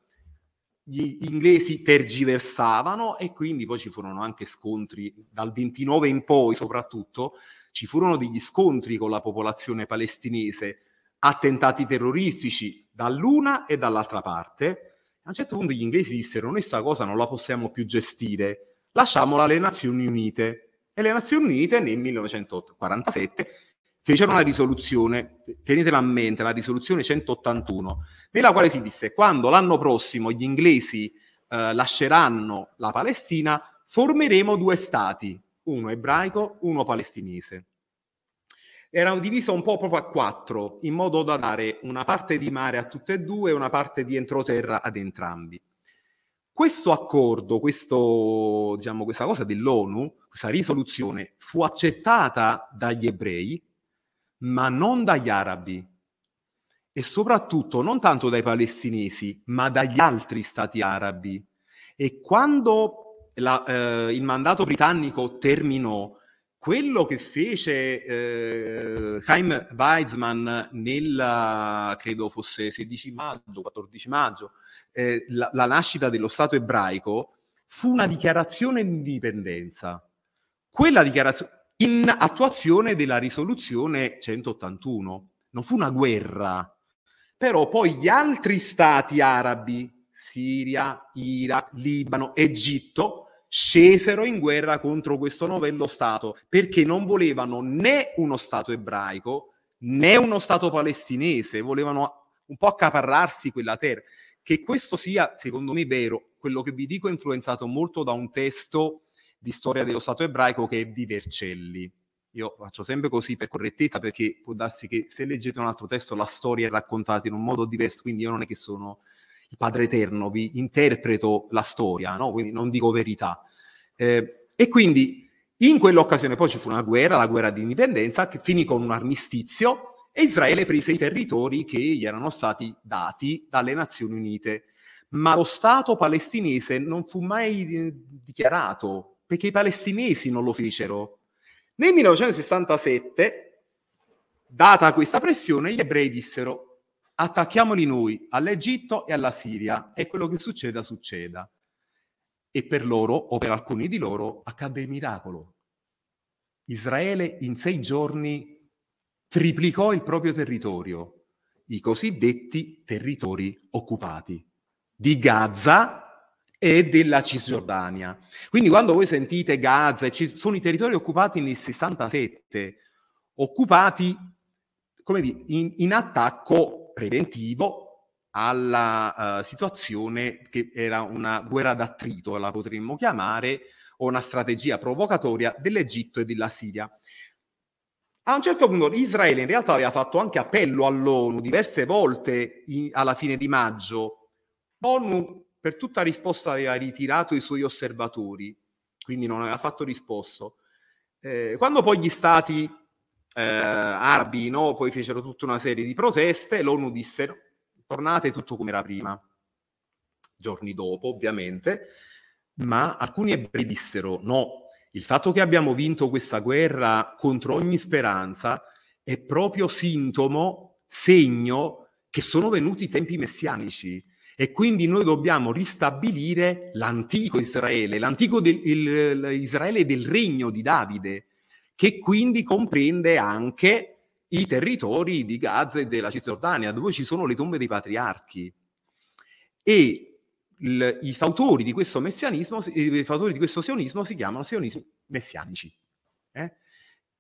gli inglesi tergiversavano e quindi poi ci furono anche scontri dal 29 in poi soprattutto ci furono degli scontri con la popolazione palestinese attentati terroristici dall'una e dall'altra parte a un certo punto gli inglesi dissero noi questa cosa non la possiamo più gestire lasciamola alle Nazioni Unite. E le Nazioni Unite nel 1947 fecero una risoluzione, tenetela a mente, la risoluzione 181, nella quale si disse quando l'anno prossimo gli inglesi eh, lasceranno la Palestina, formeremo due stati, uno ebraico, uno palestinese. Era divisa un po' proprio a quattro, in modo da dare una parte di mare a tutte e due e una parte di entroterra ad entrambi. Questo accordo, questo, diciamo, questa cosa dell'ONU, questa risoluzione, fu accettata dagli ebrei, ma non dagli arabi e soprattutto non tanto dai palestinesi, ma dagli altri stati arabi. E quando la, eh, il mandato britannico terminò, quello che fece eh, Chaim Weizmann nel, credo fosse 16 maggio, 14 maggio, eh, la, la, nascita dello Stato ebraico, fu una dichiarazione di indipendenza. Quella dichiarazione, in attuazione della risoluzione 181, non fu una guerra, però poi gli altri stati arabi, Siria, Iraq, Libano, Egitto, scesero in guerra contro questo novello Stato perché non volevano né uno Stato ebraico né uno Stato palestinese, volevano un po' accaparrarsi quella terra. Che questo sia, secondo me, vero, quello che vi dico è influenzato molto da un testo di storia dello Stato ebraico che è di Vercelli. Io faccio sempre così per correttezza perché può darsi che se leggete un altro testo la storia è raccontata in un modo diverso, quindi io non è che sono Padre Eterno, vi interpreto la storia, no? quindi non dico verità. Eh, e quindi in quell'occasione poi ci fu una guerra, la guerra di indipendenza, che finì con un armistizio e Israele prese i territori che gli erano stati dati dalle Nazioni Unite. Ma lo Stato palestinese non fu mai eh, dichiarato perché i palestinesi non lo fecero. Nel 1967, data questa pressione, gli ebrei dissero attacchiamoli noi all'Egitto e alla Siria e quello che succeda succeda. E per loro, o per alcuni di loro, accadde il miracolo. Israele in sei giorni triplicò il proprio territorio, i cosiddetti territori occupati, di Gaza e della Cisgiordania. Quindi quando voi sentite Gaza, ci sono i territori occupati nel 67, occupati come dire, in, in attacco preventivo alla uh, situazione che era una guerra d'attrito, la potremmo chiamare, o una strategia provocatoria dell'Egitto e della Siria. A un certo punto Israele in realtà aveva fatto anche appello all'ONU diverse volte in, alla fine di maggio. L'ONU per tutta risposta aveva ritirato i suoi osservatori, quindi non aveva fatto risposto. Eh, quando poi gli stati eh, arabi no, poi fecero tutta una serie di proteste, l'ONU disse no, tornate tutto come era prima, giorni dopo ovviamente, ma alcuni ebrei dissero no, il fatto che abbiamo vinto questa guerra contro ogni speranza è proprio sintomo, segno che sono venuti i tempi messianici e quindi noi dobbiamo ristabilire l'antico Israele, l'antico del, il, Israele del regno di Davide, che quindi comprende anche i territori di Gaza e della Cisgiordania, dove ci sono le tombe dei patriarchi. E il, i fautori di questo messianismo, i fautori di questo sionismo si chiamano sionismi messianici, eh?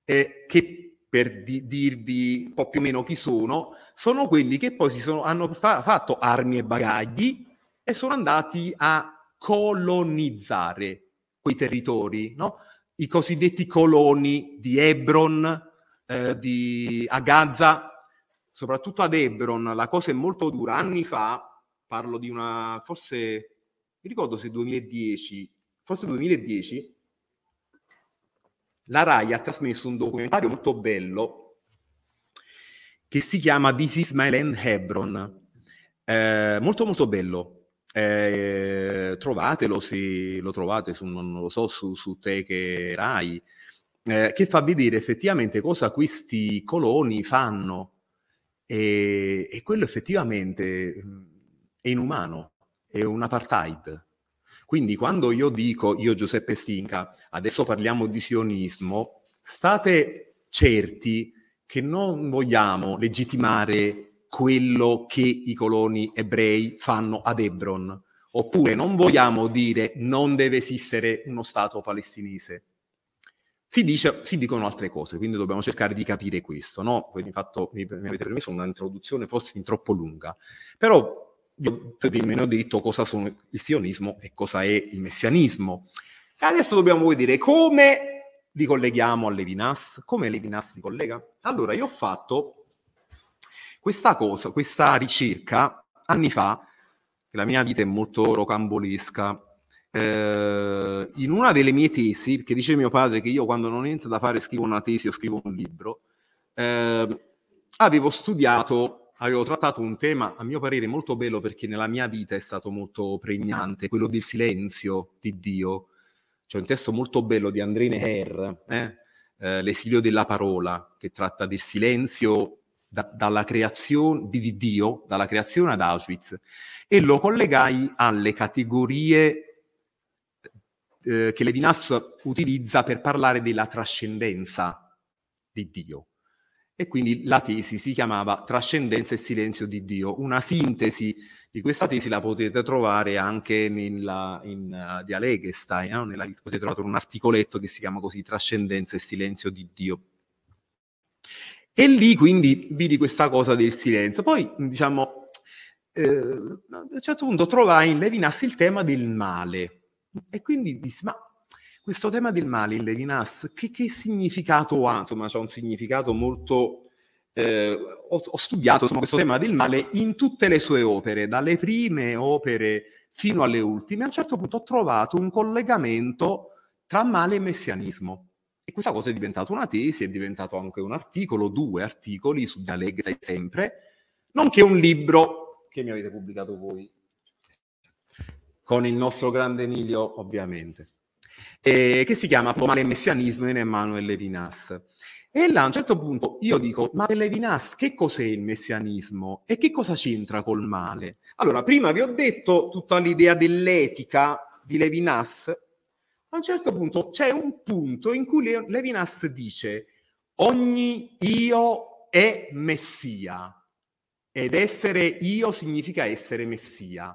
Eh, che per di, dirvi un po' più o meno chi sono, sono quelli che poi si sono, hanno fa, fatto armi e bagagli e sono andati a colonizzare quei territori, no? i cosiddetti coloni di Hebron, eh, di, a Gaza, soprattutto ad Hebron, la cosa è molto dura. Anni fa, parlo di una, forse, mi ricordo se 2010, forse 2010, la RAI ha trasmesso un documentario molto bello che si chiama This is my land Hebron. Eh, molto molto bello eh, trovatelo se lo trovate su, non lo so, su, su che Rai, eh, che fa vedere effettivamente cosa questi coloni fanno. E, e quello effettivamente è inumano, è un apartheid. Quindi quando io dico, io Giuseppe Stinca, adesso parliamo di sionismo, state certi che non vogliamo legittimare quello che i coloni ebrei fanno ad Hebron. Oppure non vogliamo dire non deve esistere uno Stato palestinese. Si, dice, si dicono altre cose, quindi dobbiamo cercare di capire questo. No? Quindi, infatti, mi, mi avete permesso un'introduzione forse fin troppo lunga, però io ne ho detto cosa sono il sionismo e cosa è il messianismo. E adesso dobbiamo vedere come li colleghiamo a Levinas, come Levinas li collega. Allora, io ho fatto questa cosa, questa ricerca, anni fa, la mia vita è molto rocambolesca, eh, in una delle mie tesi, perché dice mio padre che io quando non ho niente da fare scrivo una tesi o scrivo un libro, eh, avevo studiato, avevo trattato un tema a mio parere molto bello perché nella mia vita è stato molto pregnante, quello del silenzio di Dio. C'è un testo molto bello di André Neher, eh? eh L'esilio della parola, che tratta del silenzio da, dalla creazione di Dio, dalla creazione ad Auschwitz, e lo collegai alle categorie eh, che Levinas utilizza per parlare della trascendenza di Dio. E quindi la tesi si chiamava Trascendenza e silenzio di Dio. Una sintesi di questa tesi la potete trovare anche nella, in uh, Dialegestein, no? potete trovare un articoletto che si chiama così Trascendenza e silenzio di Dio e lì quindi vidi questa cosa del silenzio. Poi, diciamo, eh, a un certo punto trovai in Levinas il tema del male. E quindi dissi, ma questo tema del male in Levinas, che, che significato ha? Insomma, c'è un significato molto... Eh, ho, ho, studiato insomma, questo tema del male in tutte le sue opere, dalle prime opere fino alle ultime. A un certo punto ho trovato un collegamento tra male e messianismo. E questa cosa è diventata una tesi, è diventato anche un articolo, due articoli su Daleg Sempre, nonché un libro che mi avete pubblicato voi, con il nostro grande Emilio ovviamente, eh, che si chiama Pomale e Messianismo in Emmanuel Levinas. E là a un certo punto io dico, ma Levinas che cos'è il messianismo e che cosa c'entra col male? Allora, prima vi ho detto tutta l'idea dell'etica di Levinas a un certo punto c'è un punto in cui Levinas dice ogni io è messia ed essere io significa essere messia.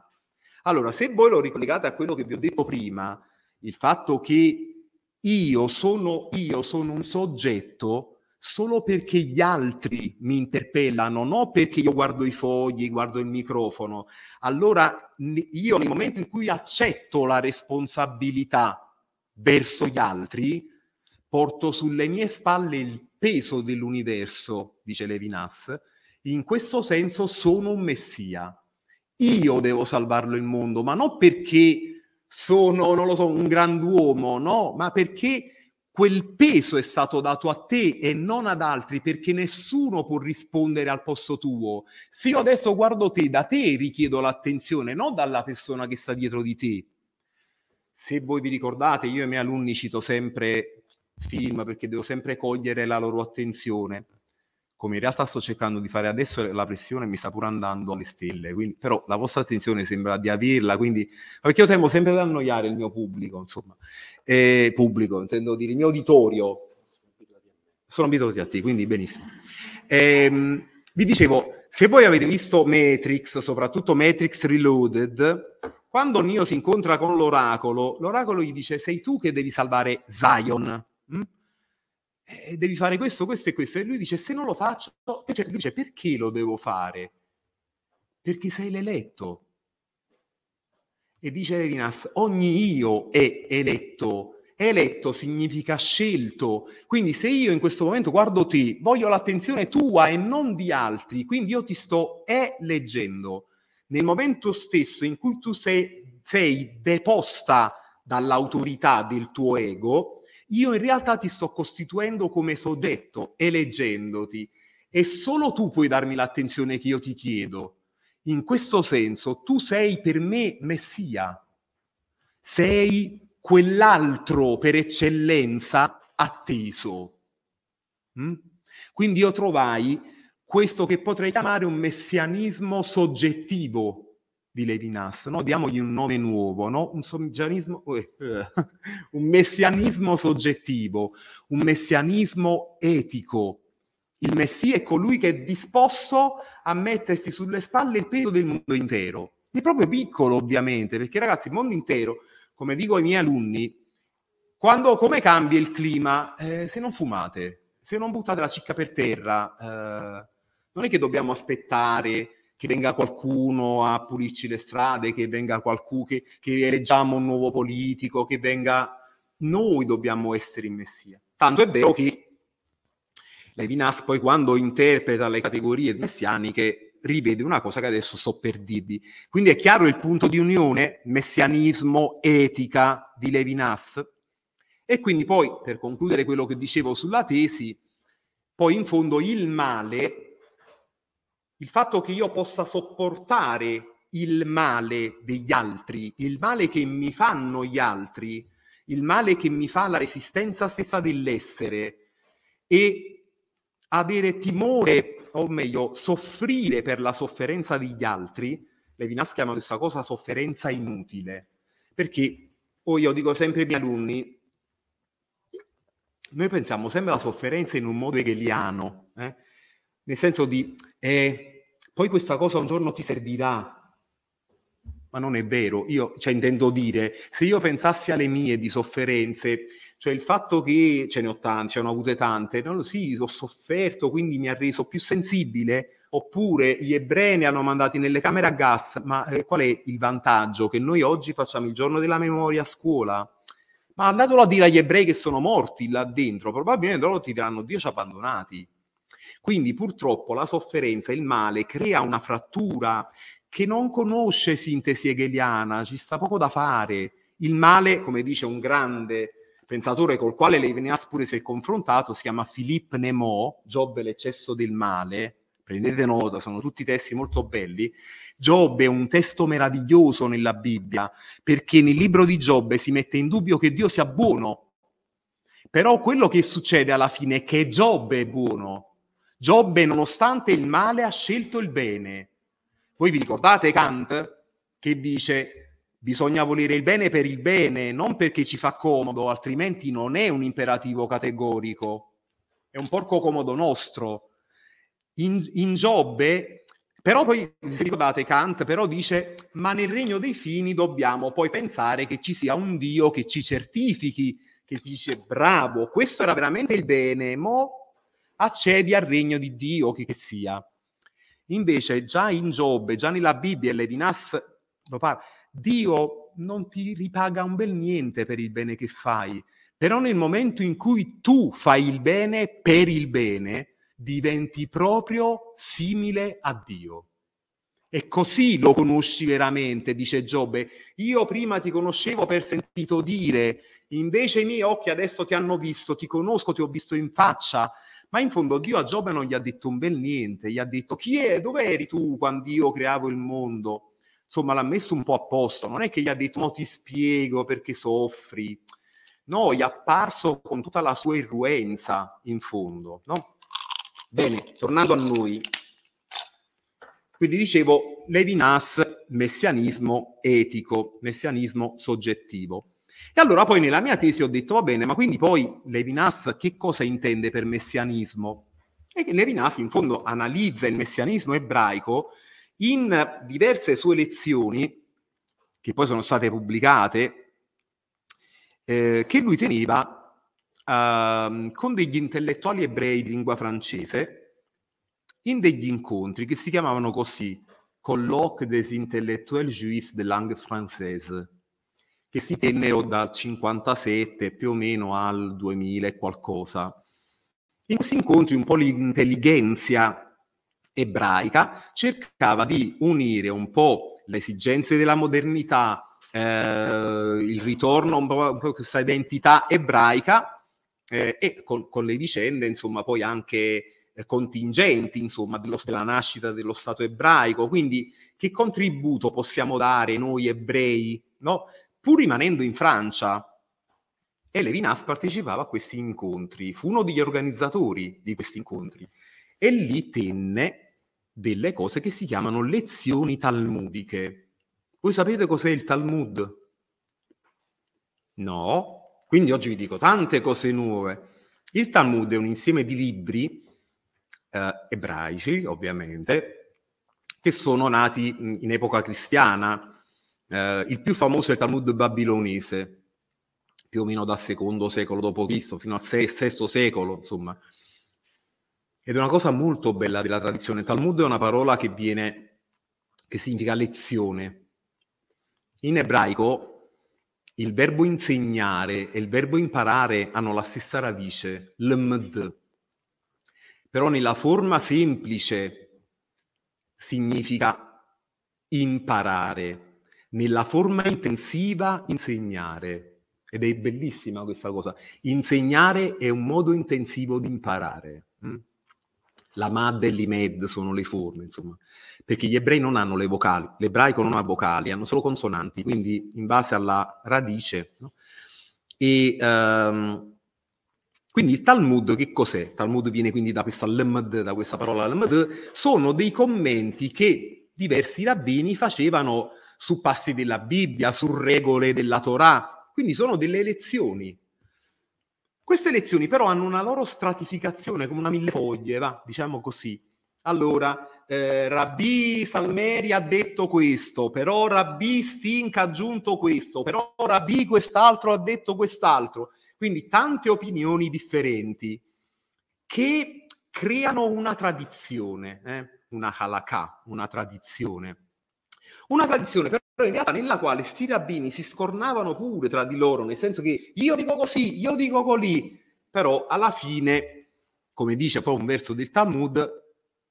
Allora, se voi lo ricollegate a quello che vi ho detto prima, il fatto che io sono io, sono un soggetto solo perché gli altri mi interpellano, non perché io guardo i fogli, guardo il microfono. Allora, io nel momento in cui accetto la responsabilità verso gli altri, porto sulle mie spalle il peso dell'universo, dice Levinas, in questo senso sono un messia. Io devo salvarlo il mondo, ma non perché sono, non lo so, un grand'uomo, no, ma perché quel peso è stato dato a te e non ad altri perché nessuno può rispondere al posto tuo. Se io adesso guardo te, da te richiedo l'attenzione, non dalla persona che sta dietro di te se voi vi ricordate, io e i miei alunni cito sempre film perché devo sempre cogliere la loro attenzione. Come in realtà sto cercando di fare adesso, la pressione mi sta pure andando alle stelle, quindi, però la vostra attenzione sembra di averla, quindi, perché io tengo sempre ad annoiare il mio pubblico, insomma, eh, pubblico, intendo dire il mio uditorio. Sono abituati a te, quindi benissimo. Eh, vi dicevo, se voi avete visto Matrix, soprattutto Matrix Reloaded, quando Nio si incontra con l'oracolo, l'oracolo gli dice sei tu che devi salvare Zion. Mm? Eh, devi fare questo, questo e questo. E lui dice se non lo faccio, cioè, lui dice perché lo devo fare? Perché sei l'eletto. E dice Levinas, ogni io è eletto eletto significa scelto. Quindi se io in questo momento guardo te, voglio l'attenzione tua e non di altri, quindi io ti sto eleggendo nel momento stesso in cui tu sei, sei deposta dall'autorità del tuo ego, io in realtà ti sto costituendo come soggetto, eleggendoti, e solo tu puoi darmi l'attenzione che io ti chiedo. In questo senso, tu sei per me Messia, sei quell'altro per eccellenza atteso. Mm? Quindi io trovai questo che potrei chiamare un messianismo soggettivo di Levinas, no? diamogli un nome nuovo, no? un, eh, eh, un messianismo soggettivo, un messianismo etico. Il Messia è colui che è disposto a mettersi sulle spalle il peso del mondo intero, di proprio piccolo ovviamente, perché ragazzi il mondo intero, come dico ai miei alunni, quando, come cambia il clima, eh, se non fumate, se non buttate la cicca per terra, eh, non è che dobbiamo aspettare che venga qualcuno a pulirci le strade, che venga qualcuno, che, che eleggiamo un nuovo politico, che venga... Noi dobbiamo essere in Messia. Tanto è vero che Levinas poi quando interpreta le categorie messianiche rivede una cosa che adesso so per dirvi. Quindi è chiaro il punto di unione messianismo etica di Levinas. E quindi poi, per concludere quello che dicevo sulla tesi, poi in fondo il male il fatto che io possa sopportare il male degli altri, il male che mi fanno gli altri, il male che mi fa la resistenza stessa dell'essere e avere timore, o meglio, soffrire per la sofferenza degli altri, Levinas chiama questa cosa sofferenza inutile, perché, o io dico sempre ai miei alunni, noi pensiamo sempre alla sofferenza in un modo hegeliano, eh? nel senso di e poi questa cosa un giorno ti servirà. Ma non è vero, io cioè, intendo dire, se io pensassi alle mie di sofferenze, cioè il fatto che ce ne ho tante, ce ne ho avute tante, non lo sì, ho sofferto, quindi mi ha reso più sensibile, oppure gli ebrei mi hanno mandati nelle camere a gas, ma eh, qual è il vantaggio? Che noi oggi facciamo il giorno della memoria a scuola, ma andatelo a dire agli ebrei che sono morti là dentro, probabilmente loro ti diranno Dio ci ha abbandonati. Quindi purtroppo la sofferenza, il male crea una frattura che non conosce sintesi hegeliana, ci sta poco da fare. Il male, come dice un grande pensatore col quale Levinas pure si è confrontato, si chiama Philippe Nemo, Giobbe l'eccesso del male, prendete nota, sono tutti testi molto belli. Giobbe è un testo meraviglioso nella Bibbia, perché nel libro di Giobbe si mette in dubbio che Dio sia buono. Però quello che succede alla fine è che Giobbe è buono, Giobbe, nonostante il male, ha scelto il bene. Voi vi ricordate Kant che dice bisogna volere il bene per il bene, non perché ci fa comodo, altrimenti non è un imperativo categorico, è un porco comodo nostro. In, in Giobbe, però poi vi ricordate Kant, però dice ma nel regno dei fini dobbiamo poi pensare che ci sia un Dio che ci certifichi, che ci dice bravo, questo era veramente il bene, mo accedi al regno di Dio, chi che sia. Invece già in Giobbe, già nella Bibbia, Levinas lo parla, Dio non ti ripaga un bel niente per il bene che fai, però nel momento in cui tu fai il bene per il bene, diventi proprio simile a Dio. E così lo conosci veramente, dice Giobbe. Io prima ti conoscevo per sentito dire, invece i miei occhi adesso ti hanno visto, ti conosco, ti ho visto in faccia, ma in fondo Dio a Giobbe non gli ha detto un bel niente, gli ha detto chi è, dove eri tu quando io creavo il mondo? Insomma, l'ha messo un po' a posto, non è che gli ha detto no ti spiego perché soffri, no, gli è apparso con tutta la sua irruenza in fondo, no? Bene, tornando a noi, quindi dicevo Levinas, messianismo etico, messianismo soggettivo. E allora poi nella mia tesi ho detto, va bene, ma quindi poi Levinas che cosa intende per messianismo? E Levinas in fondo analizza il messianismo ebraico in diverse sue lezioni, che poi sono state pubblicate, eh, che lui teneva eh, con degli intellettuali ebrei di lingua francese in degli incontri che si chiamavano così Colloque des intellectuels juifs de langue française che si tennero dal 57 più o meno al 2000 e qualcosa. In questi incontri un po' l'intelligenza ebraica cercava di unire un po' le esigenze della modernità, eh, il ritorno un po' a questa identità ebraica eh, e con, con, le vicende, insomma, poi anche eh, contingenti, insomma, dello, della nascita dello Stato ebraico. Quindi che contributo possiamo dare noi ebrei, no? Pur rimanendo in Francia, e Levinas partecipava a questi incontri, fu uno degli organizzatori di questi incontri e lì tenne delle cose che si chiamano lezioni talmudiche. Voi sapete cos'è il Talmud? No? Quindi oggi vi dico tante cose nuove. Il Talmud è un insieme di libri eh, ebraici, ovviamente, che sono nati in epoca cristiana, eh, il più famoso è il Talmud babilonese, più o meno dal secondo secolo d.C., fino al VI secolo, insomma. Ed è una cosa molto bella della tradizione. Talmud è una parola che viene, che significa lezione. In ebraico il verbo insegnare e il verbo imparare hanno la stessa radice, l'md. Però nella forma semplice significa imparare, nella forma intensiva insegnare. Ed è bellissima questa cosa. Insegnare è un modo intensivo di imparare. Mm. La MAD e l'IMED sono le forme, insomma, perché gli ebrei non hanno le vocali, l'ebraico non ha vocali, hanno solo consonanti, quindi in base alla radice. No? E, um, quindi il Talmud che cos'è? Il Talmud viene quindi da questa lemd, da questa parola lemd, sono dei commenti che diversi rabbini facevano su passi della Bibbia, su regole della Torah. Quindi sono delle lezioni. Queste lezioni però hanno una loro stratificazione, come una mille foglie, va, diciamo così. Allora, eh, Rabbi Salmeri ha detto questo, però Rabbi Stink ha aggiunto questo, però Rabbi quest'altro ha detto quest'altro. Quindi tante opinioni differenti che creano una tradizione, eh? una halakha, una tradizione. Una tradizione però in realtà nella quale sti rabbini si scornavano pure tra di loro, nel senso che io dico così, io dico così, però alla fine, come dice poi un verso del Talmud,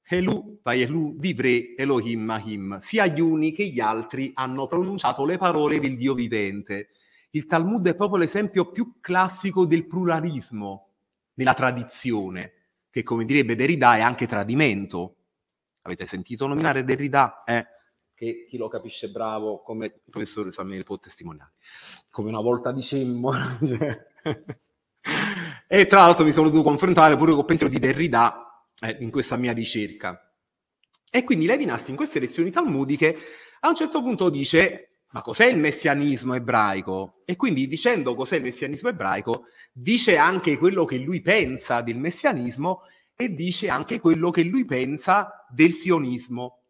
Elu Vaielu Divre Elohim Mahim, sia gli uni che gli altri hanno pronunciato le parole del Dio vivente. Il Talmud è proprio l'esempio più classico del pluralismo nella tradizione, che come direbbe Derrida è anche tradimento. Avete sentito nominare Derrida? Eh? che chi lo capisce bravo, come il professore Samir può testimoniare. Come una volta dicemmo. [laughs] Cioè. e tra l'altro mi sono dovuto confrontare pure col pensiero di Derrida eh, in questa mia ricerca. E quindi Levinas in queste lezioni talmudiche a un certo punto dice ma cos'è il messianismo ebraico? E quindi dicendo cos'è il messianismo ebraico dice anche quello che lui pensa del messianismo e dice anche quello che lui pensa del sionismo.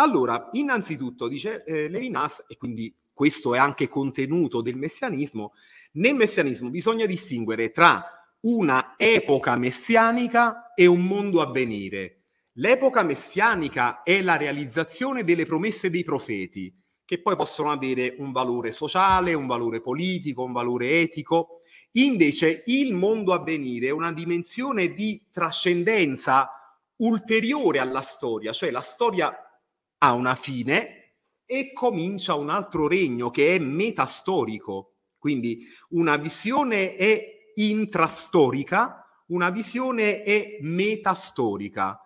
Allora, innanzitutto, dice eh, Levinas, e quindi questo è anche contenuto del messianismo, nel messianismo bisogna distinguere tra una epoca messianica e un mondo a venire. L'epoca messianica è la realizzazione delle promesse dei profeti, che poi possono avere un valore sociale, un valore politico, un valore etico. Invece il mondo a venire è una dimensione di trascendenza ulteriore alla storia, cioè la storia ha una fine e comincia un altro regno che è metastorico, quindi una visione è intrastorica, una visione è metastorica.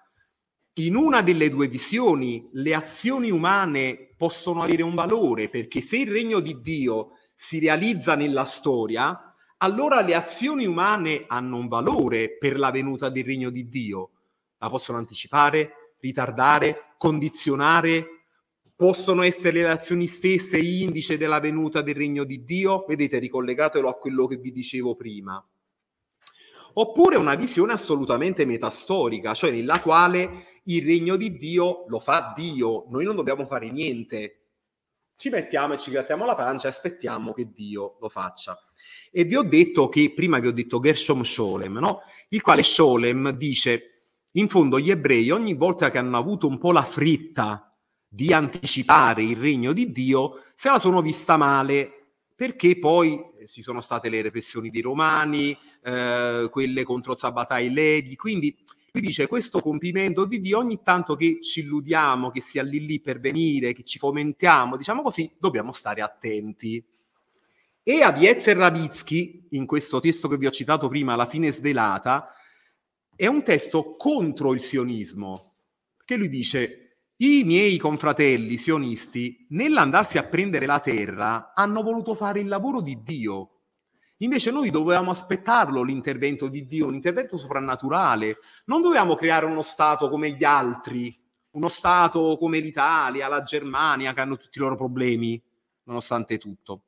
In una delle due visioni le azioni umane possono avere un valore perché se il regno di Dio si realizza nella storia, allora le azioni umane hanno un valore per la venuta del regno di Dio. La possono anticipare, ritardare, condizionare? Possono essere le azioni stesse indice della venuta del regno di Dio? Vedete, ricollegatelo a quello che vi dicevo prima. Oppure una visione assolutamente metastorica, cioè nella quale il regno di Dio lo fa Dio, noi non dobbiamo fare niente. Ci mettiamo e ci grattiamo la pancia e aspettiamo che Dio lo faccia. E vi ho detto che prima vi ho detto Gershom Scholem, no? Il quale Scholem dice in fondo gli ebrei ogni volta che hanno avuto un po' la fretta di anticipare il regno di Dio, se la sono vista male perché poi ci eh, sono state le repressioni dei romani, eh, quelle contro Sabbatai Levi, quindi lui dice questo compimento di Dio ogni tanto che ci illudiamo, che sia lì lì per venire, che ci fomentiamo, diciamo così, dobbiamo stare attenti. E Abiez e Ravitsky, in questo testo che vi ho citato prima, La fine svelata, è un testo contro il sionismo, perché lui dice i miei confratelli sionisti nell'andarsi a prendere la terra hanno voluto fare il lavoro di Dio. Invece noi dovevamo aspettarlo l'intervento di Dio, un intervento soprannaturale. Non dovevamo creare uno Stato come gli altri, uno Stato come l'Italia, la Germania, che hanno tutti i loro problemi, nonostante tutto.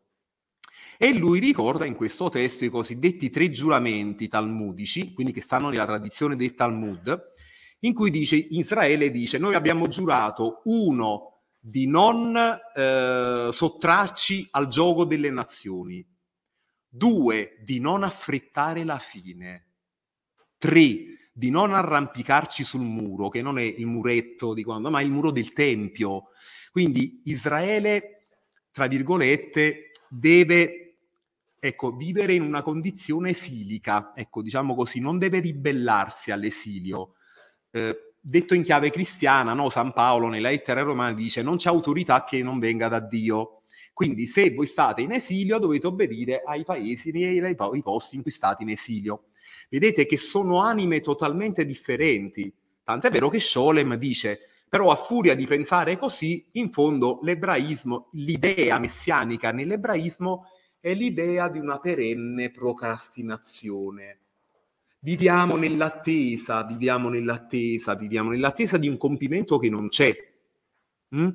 E lui ricorda in questo testo i cosiddetti tre giuramenti talmudici, quindi che stanno nella tradizione del Talmud, in cui dice, Israele dice, noi abbiamo giurato uno di non eh, sottrarci al gioco delle nazioni, due, di non affrettare la fine, tre, di non arrampicarci sul muro, che non è il muretto di quando, ma il muro del Tempio. Quindi Israele, tra virgolette, deve ecco, vivere in una condizione esilica, ecco, diciamo così, non deve ribellarsi all'esilio. Eh, detto in chiave cristiana, no? San Paolo nella lettera romana dice non c'è autorità che non venga da Dio. Quindi se voi state in esilio dovete obbedire ai paesi e ai, posti in cui state in esilio. Vedete che sono anime totalmente differenti. Tant'è vero che Sholem dice però a furia di pensare così, in fondo l'ebraismo, l'idea messianica nell'ebraismo è l'idea di una perenne procrastinazione. Viviamo nell'attesa, viviamo nell'attesa, viviamo nell'attesa di un compimento che non c'è. Mm?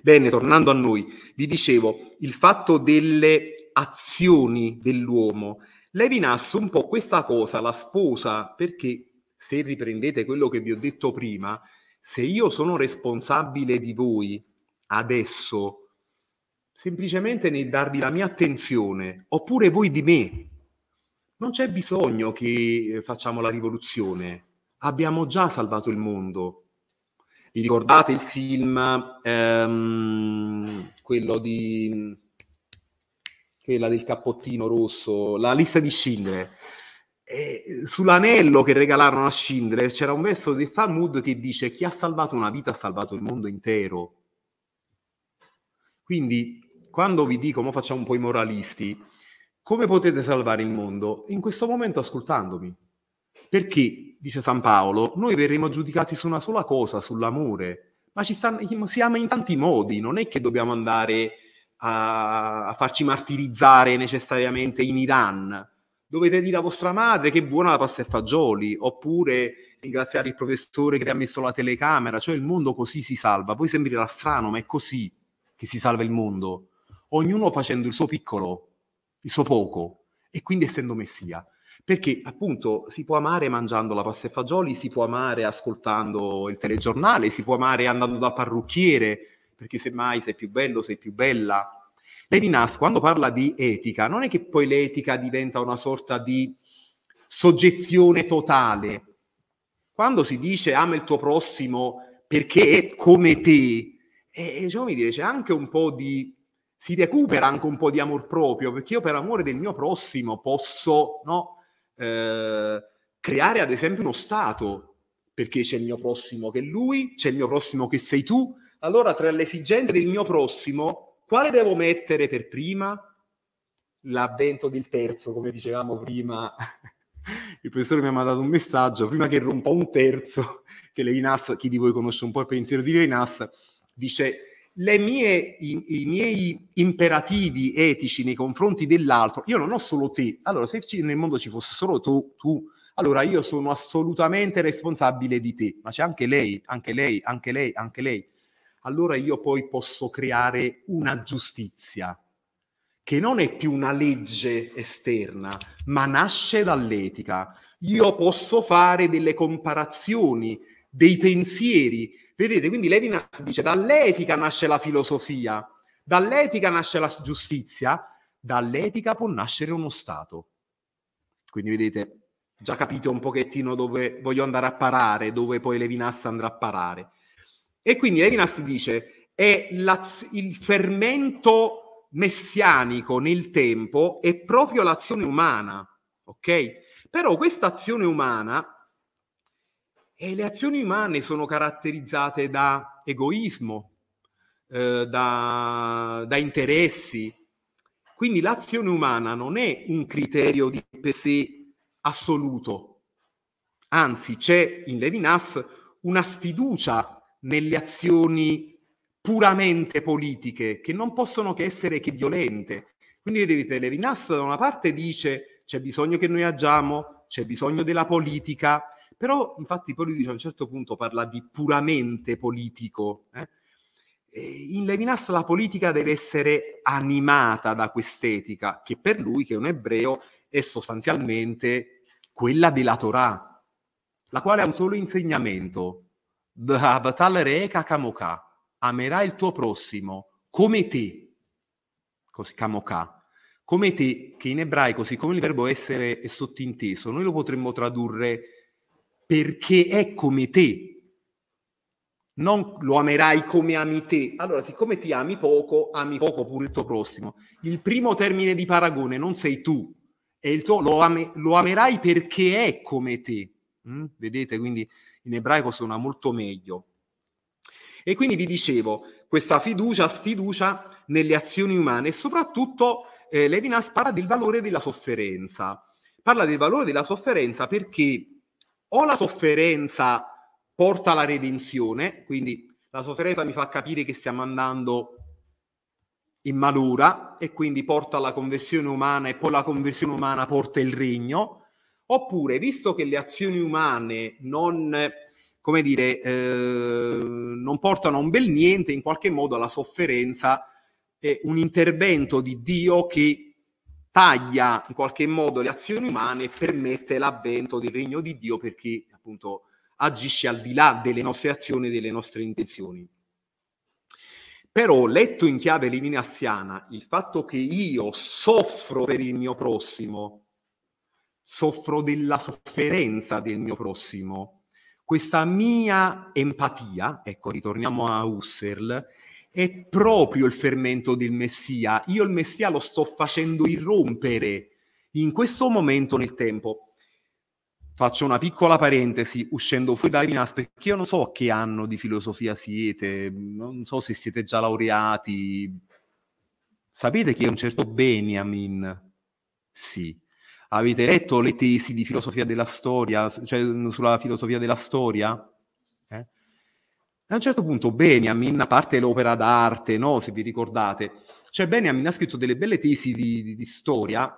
Bene, tornando a noi, vi dicevo il fatto delle azioni dell'uomo. Levinas un po' questa cosa la sposa perché se riprendete quello che vi ho detto prima, se io sono responsabile di voi adesso, semplicemente nel darvi la mia attenzione, oppure voi di me. Non c'è bisogno che eh, facciamo la rivoluzione, abbiamo già salvato il mondo. Vi ricordate il film, ehm, quello di, quella del cappottino rosso, la lista di Schindler? E eh, sull'anello che regalarono a Schindler c'era un verso del Talmud che dice chi ha salvato una vita ha salvato il mondo intero. Quindi quando vi dico, ma facciamo un po' i moralisti, come potete salvare il mondo? In questo momento ascoltandomi. Perché, dice San Paolo, noi verremo giudicati su una sola cosa, sull'amore, ma ci stanno, si ama in tanti modi, non è che dobbiamo andare a, a farci martirizzare necessariamente in Iran. Dovete dire a vostra madre che buona la pasta e fagioli, oppure ringraziare il professore che ha messo la telecamera, cioè il mondo così si salva. Poi sembrerà strano, ma è così che si salva il mondo ognuno facendo il suo piccolo, il suo poco, e quindi essendo messia. Perché appunto si può amare mangiando la pasta e fagioli, si può amare ascoltando il telegiornale, si può amare andando dal parrucchiere, perché semmai sei più bello, sei più bella. Levinas, quando parla di etica, non è che poi l'etica diventa una sorta di soggezione totale. Quando si dice ama il tuo prossimo perché è come te, e, eh, e eh, diciamo, mi dire, c'è anche un po' di si recupera anche un po' di amor proprio, perché io per amore del mio prossimo posso no, eh, creare ad esempio uno stato, perché c'è il mio prossimo che è lui, c'è il mio prossimo che sei tu. Allora tra le esigenze del mio prossimo, quale devo mettere per prima? L'avvento del terzo, come dicevamo prima. [laughs] il professore mi ha mandato un messaggio, prima che rompa un terzo, [laughs] che Levinas, chi di voi conosce un po' il pensiero di Levinas, dice mie, i, i, miei imperativi etici nei confronti dell'altro, io non ho solo te. Allora, se nel mondo ci fosse solo tu, tu allora io sono assolutamente responsabile di te, ma c'è anche lei, anche lei, anche lei, anche lei. Allora io poi posso creare una giustizia che non è più una legge esterna, ma nasce dall'etica. Io posso fare delle comparazioni, dei pensieri, Vedete, quindi Levinas dice dall'etica nasce la filosofia, dall'etica nasce la giustizia, dall'etica può nascere uno Stato. Quindi vedete, già capite un pochettino dove voglio andare a parare, dove poi Levinas andrà a parare. E quindi Levinas dice è il fermento messianico nel tempo è proprio l'azione umana, ok? Però questa azione umana e le azioni umane sono caratterizzate da egoismo, eh, da, da interessi. Quindi l'azione umana non è un criterio di per sé assoluto. Anzi, c'è in Levinas una sfiducia nelle azioni puramente politiche, che non possono che essere che violente. Quindi vedete, Levinas da una parte dice c'è bisogno che noi agiamo, c'è bisogno della politica, però infatti poi lui dice a un certo punto parla di puramente politico. Eh? In Levinas la politica deve essere animata da quest'etica, che per lui, che è un ebreo, è sostanzialmente quella della Torah, la quale ha un solo insegnamento, amerai il tuo prossimo come te, così kamoka, come te, che in ebraico, siccome il verbo essere è sottinteso, noi lo potremmo tradurre perché è come te. Non lo amerai come ami te. Allora, siccome ti ami poco, ami poco pure il tuo prossimo. Il primo termine di paragone non sei tu, è il tuo, lo, ame, lo amerai perché è come te. Mm? Vedete, quindi in ebraico suona molto meglio. E quindi vi dicevo, questa fiducia, sfiducia nelle azioni umane e soprattutto eh, Levinas parla del valore della sofferenza. Parla del valore della sofferenza perché o la sofferenza porta alla redenzione, quindi la sofferenza mi fa capire che stiamo andando in malura e quindi porta alla conversione umana e poi la conversione umana porta il regno, oppure visto che le azioni umane non, come dire, eh, non portano a un bel niente, in qualche modo la sofferenza è un intervento di Dio che taglia in qualche modo le azioni umane e permette l'avvento del regno di Dio perché appunto agisce al di là delle nostre azioni e delle nostre intenzioni. Però letto in chiave levineassiana, il fatto che io soffro per il mio prossimo, soffro della sofferenza del mio prossimo, questa mia empatia, ecco, ritorniamo a Husserl, è proprio il fermento del Messia. Io il Messia lo sto facendo irrompere in questo momento nel tempo. Faccio una piccola parentesi uscendo fuori da Levinas perché io non so che anno di filosofia siete, non so se siete già laureati. Sapete chi è un certo Benjamin? Sì. Avete letto le tesi di filosofia della storia, cioè sulla filosofia della storia? a un certo punto Benjamin, a parte l'opera d'arte, no? se vi ricordate, cioè Benjamin ha scritto delle belle tesi di, di, di storia,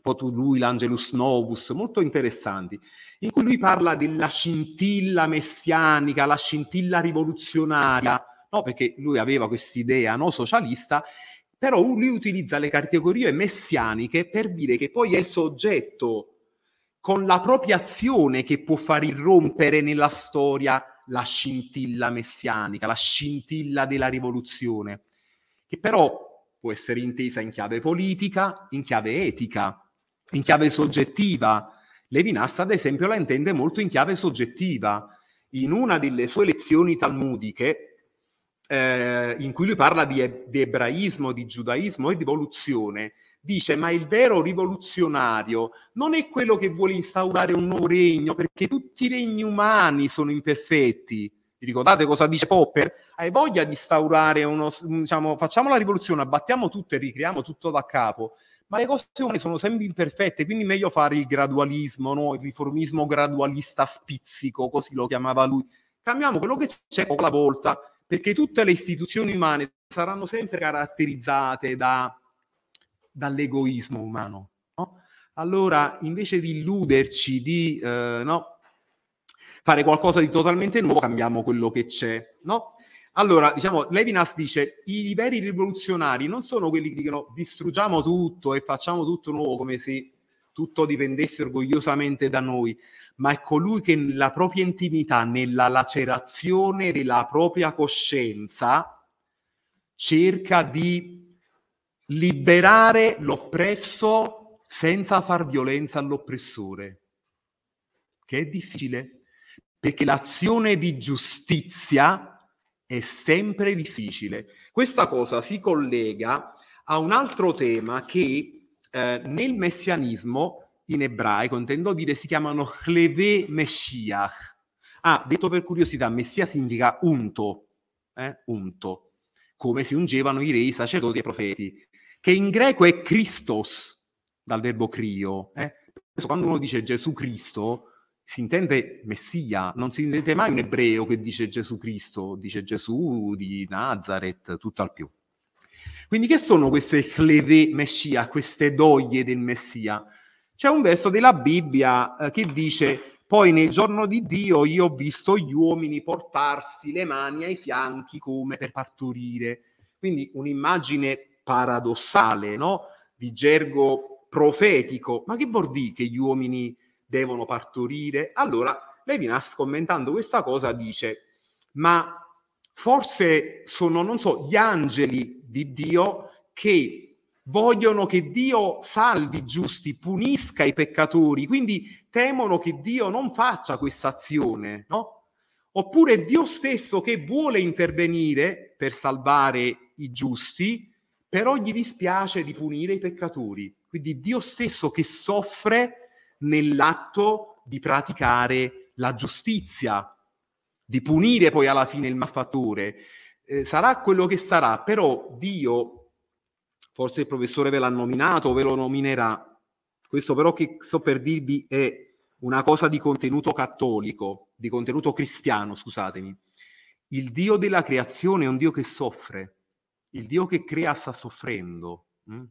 Potu lui, l'Angelus Novus, molto interessanti, in cui lui parla della scintilla messianica, la scintilla rivoluzionaria, no? perché lui aveva quest'idea no? socialista, però lui utilizza le categorie messianiche per dire che poi è il soggetto con la propria azione che può far irrompere nella storia la scintilla messianica, la scintilla della rivoluzione, che però può essere intesa in chiave politica, in chiave etica, in chiave soggettiva. Levinas, ad esempio, la intende molto in chiave soggettiva. In una delle sue lezioni talmudiche, eh, in cui lui parla di, e- di ebraismo, di giudaismo e di evoluzione, dice ma il vero rivoluzionario non è quello che vuole instaurare un nuovo regno perché tutti i regni umani sono imperfetti. Vi ricordate cosa dice Popper? Hai voglia di instaurare uno, diciamo, facciamo la rivoluzione, abbattiamo tutto e ricreiamo tutto da capo. Ma le cose umane sono sempre imperfette, quindi meglio fare il gradualismo, no? il riformismo gradualista spizzico, così lo chiamava lui. Cambiamo quello che c'è poco alla volta, perché tutte le istituzioni umane saranno sempre caratterizzate da dall'egoismo umano. No? Allora, invece di illuderci di eh, no, fare qualcosa di totalmente nuovo, cambiamo quello che c'è. No? Allora, diciamo, Levinas dice, i veri rivoluzionari non sono quelli che dicono distruggiamo tutto e facciamo tutto nuovo come se tutto dipendesse orgogliosamente da noi, ma è colui che nella propria intimità, nella lacerazione della propria coscienza, cerca di liberare l'oppresso senza far violenza all'oppressore, che è difficile, perché l'azione di giustizia è sempre difficile. Questa cosa si collega a un altro tema che eh, nel messianismo in ebraico, intendo dire, si chiamano chleve Messiah. Ah, detto per curiosità, messia significa unto, eh? unto, come si ungevano i re, i sacerdoti e i profeti che in greco è Christos, dal verbo crio. Eh? Quando uno dice Gesù Cristo, si intende Messia, non si intende mai un ebreo che dice Gesù Cristo, dice Gesù di Nazareth, tutto al più. Quindi che sono queste cleve Messia, queste doglie del Messia? C'è un verso della Bibbia eh, che dice, poi nel giorno di Dio io ho visto gli uomini portarsi le mani ai fianchi come per partorire. Quindi un'immagine paradossale, no? di gergo profetico, ma che vuol dire che gli uomini devono partorire? Allora Levinas commentando questa cosa dice, ma forse sono, non so, gli angeli di Dio che vogliono che Dio salvi i giusti, punisca i peccatori, quindi temono che Dio non faccia questa azione, no? Oppure Dio stesso che vuole intervenire per salvare i giusti, però gli dispiace di punire i peccatori. Quindi Dio stesso che soffre nell'atto di praticare la giustizia, di punire poi alla fine il malfattore. Eh, sarà quello che sarà, però Dio, forse il professore ve l'ha nominato, ve lo nominerà, questo però che sto per dirvi è una cosa di contenuto cattolico, di contenuto cristiano, scusatemi. Il Dio della creazione è un Dio che soffre il Dio che crea sta soffrendo. Mm?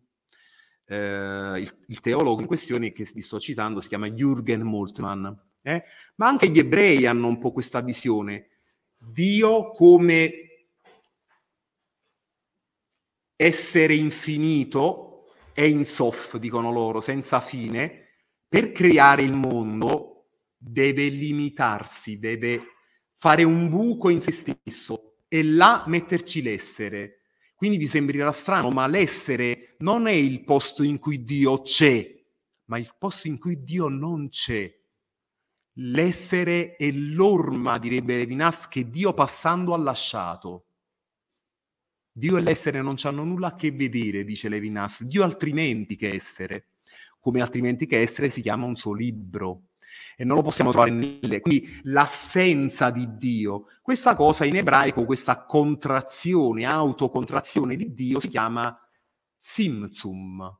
Eh, il, il, teologo in questione che vi sto citando si chiama Jürgen Moltmann. Eh? Ma anche gli ebrei hanno un po' questa visione. Dio come essere infinito è insoff, dicono loro, senza fine, per creare il mondo deve limitarsi, deve fare un buco in se stesso e là metterci l'essere quindi vi sembrerà strano, ma l'essere non è il posto in cui Dio c'è, ma il posto in cui Dio non c'è. L'essere è l'orma, direbbe Levinas, che Dio passando ha lasciato. Dio e l'essere non hanno nulla a che vedere, dice Levinas. Dio altrimenti che essere. Come altrimenti che essere si chiama un suo libro e non lo possiamo trovare nelle. Quindi l'assenza di Dio, questa cosa in ebraico, questa contrazione, autocontrazione di Dio si chiama simzum.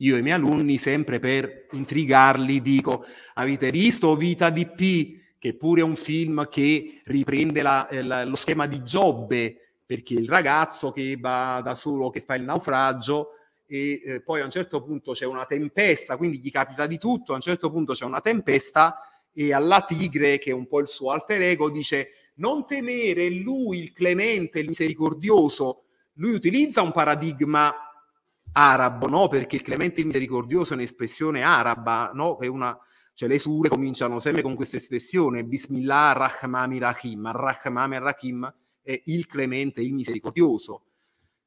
Io e i miei alunni, sempre per intrigarli, dico, avete visto Vita di P, che pure è un film che riprende la, eh, la, lo schema di Giobbe, perché il ragazzo che va da solo, che fa il naufragio, e eh, poi a un certo punto c'è una tempesta, quindi gli capita di tutto, a un certo punto c'è una tempesta e alla tigre, che è un po' il suo alter ego, dice non temere, lui il clemente, il misericordioso, lui utilizza un paradigma arabo, no? perché il clemente il misericordioso è un'espressione araba, no? è una, cioè le sure cominciano sempre con questa espressione, Bismillah Rahmani Rahim, Rahmani Rahim è il clemente, il misericordioso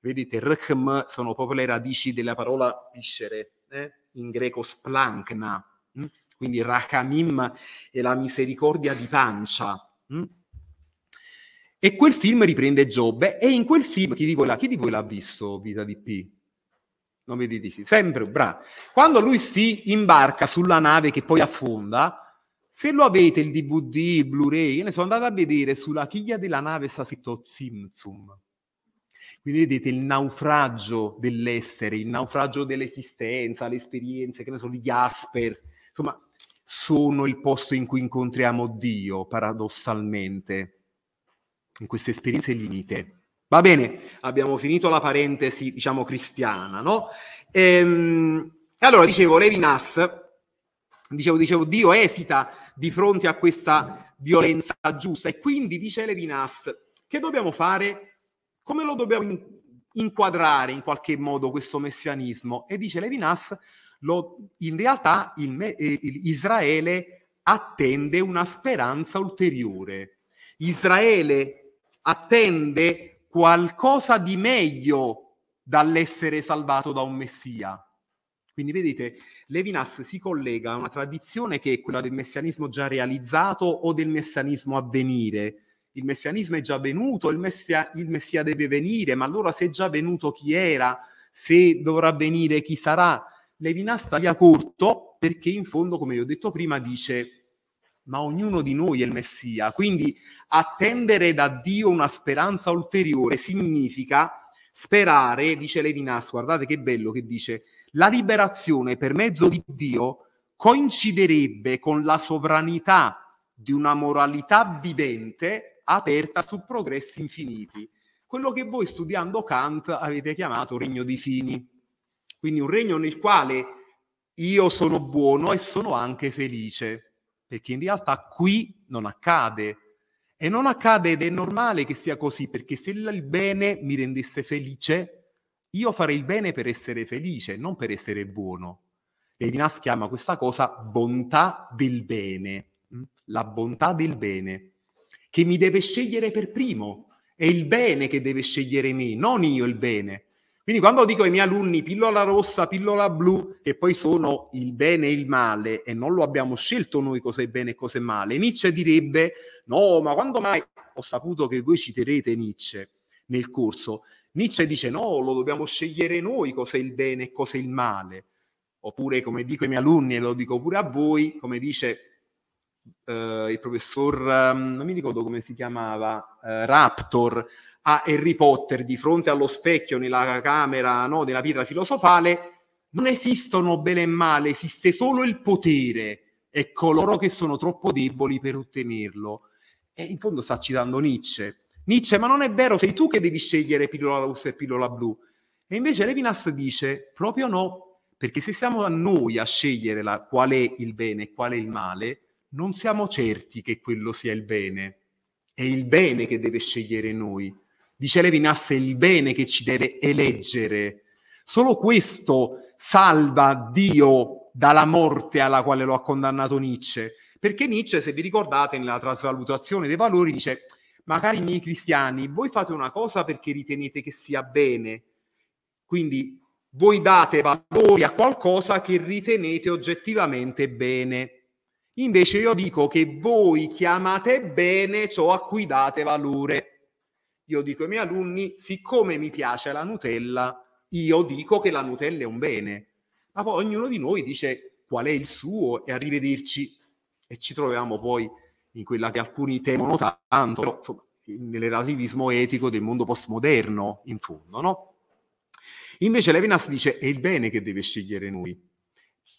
Vedete, rkm sono proprio le radici della parola viscere, eh? in greco splankna, mh? Hm? quindi rakamim è la misericordia di pancia. Mh? Hm? E quel film riprende Giobbe e in quel film, chi di voi, l'ha, chi di voi l'ha visto Vita di P? Non mi dite, sempre bravo. Quando lui si imbarca sulla nave che poi affonda, se lo avete il DVD, il Blu-ray, io ne sono andato a vedere sulla chiglia della nave sta scritto Zimzum. Quindi vedete il naufragio dell'essere, il naufragio dell'esistenza, le esperienze, che ne sono di Gasper, insomma, sono il posto in cui incontriamo Dio, paradossalmente, in queste esperienze limite. Va bene, abbiamo finito la parentesi, diciamo, cristiana, no? Ehm, allora, dicevo, Levinas, dicevo, dicevo, Dio esita di fronte a questa violenza giusta e quindi dice Levinas, che dobbiamo fare come lo dobbiamo inquadrare in qualche modo questo messianismo? E dice Levinas, lo, in realtà il, eh, il Israele attende una speranza ulteriore. Israele attende qualcosa di meglio dall'essere salvato da un Messia. Quindi vedete, Levinas si collega a una tradizione che è quella del messianismo già realizzato o del messianismo a venire, il messianismo è già venuto, il messia, il messia deve venire, ma allora se è già venuto chi era, se dovrà venire chi sarà, Levinas taglia corto perché in fondo, come vi ho detto prima, dice ma ognuno di noi è il Messia, quindi attendere da Dio una speranza ulteriore significa sperare, dice Levinas, guardate che bello che dice, la liberazione per mezzo di Dio coinciderebbe con la sovranità di una moralità vivente aperta su progressi infiniti, quello che voi studiando Kant avete chiamato regno di fini, quindi un regno nel quale io sono buono e sono anche felice, perché in realtà qui non accade. E non accade ed è normale che sia così, perché se il bene mi rendesse felice, io farei il bene per essere felice, non per essere buono. Levinas chiama questa cosa bontà del bene, mm? la bontà del bene che mi deve scegliere per primo, è il bene che deve scegliere me, non io il bene. Quindi quando dico ai miei alunni pillola rossa, pillola blu, che poi sono il bene e il male, e non lo abbiamo scelto noi cos'è bene e cos'è male, Nietzsche direbbe, no, ma quando mai ho saputo che voi citerete Nietzsche nel corso, Nietzsche dice no, lo dobbiamo scegliere noi cos'è il bene e cos'è il male. Oppure, come dico ai miei alunni e lo dico pure a voi, come dice eh, il professor, ehm, non mi ricordo come si chiamava, eh, Raptor, a Harry Potter di fronte allo specchio nella camera no, della pietra filosofale, non esistono bene e male, esiste solo il potere e coloro che sono troppo deboli per ottenerlo. E in fondo sta citando Nietzsche. Nietzsche, ma non è vero, sei tu che devi scegliere pillola rossa e pillola blu. E invece Levinas dice proprio no, perché se siamo a noi a scegliere la, qual è il bene e qual è il male, non siamo certi che quello sia il bene. È il bene che deve scegliere noi. Dice Levinas, è il bene che ci deve eleggere. Solo questo salva Dio dalla morte alla quale lo ha condannato Nietzsche. Perché Nietzsche, se vi ricordate, nella trasvalutazione dei valori dice, cari miei cristiani, voi fate una cosa perché ritenete che sia bene. Quindi voi date valori a qualcosa che ritenete oggettivamente bene Invece io dico che voi chiamate bene ciò a cui date valore. Io dico ai miei alunni, siccome mi piace la Nutella, io dico che la Nutella è un bene. Ma poi ognuno di noi dice qual è il suo e arrivederci. E ci troviamo poi in quella che alcuni temono tanto, però, insomma, nel relativismo etico del mondo postmoderno, in fondo, no? Invece Levinas dice è il bene che deve scegliere noi.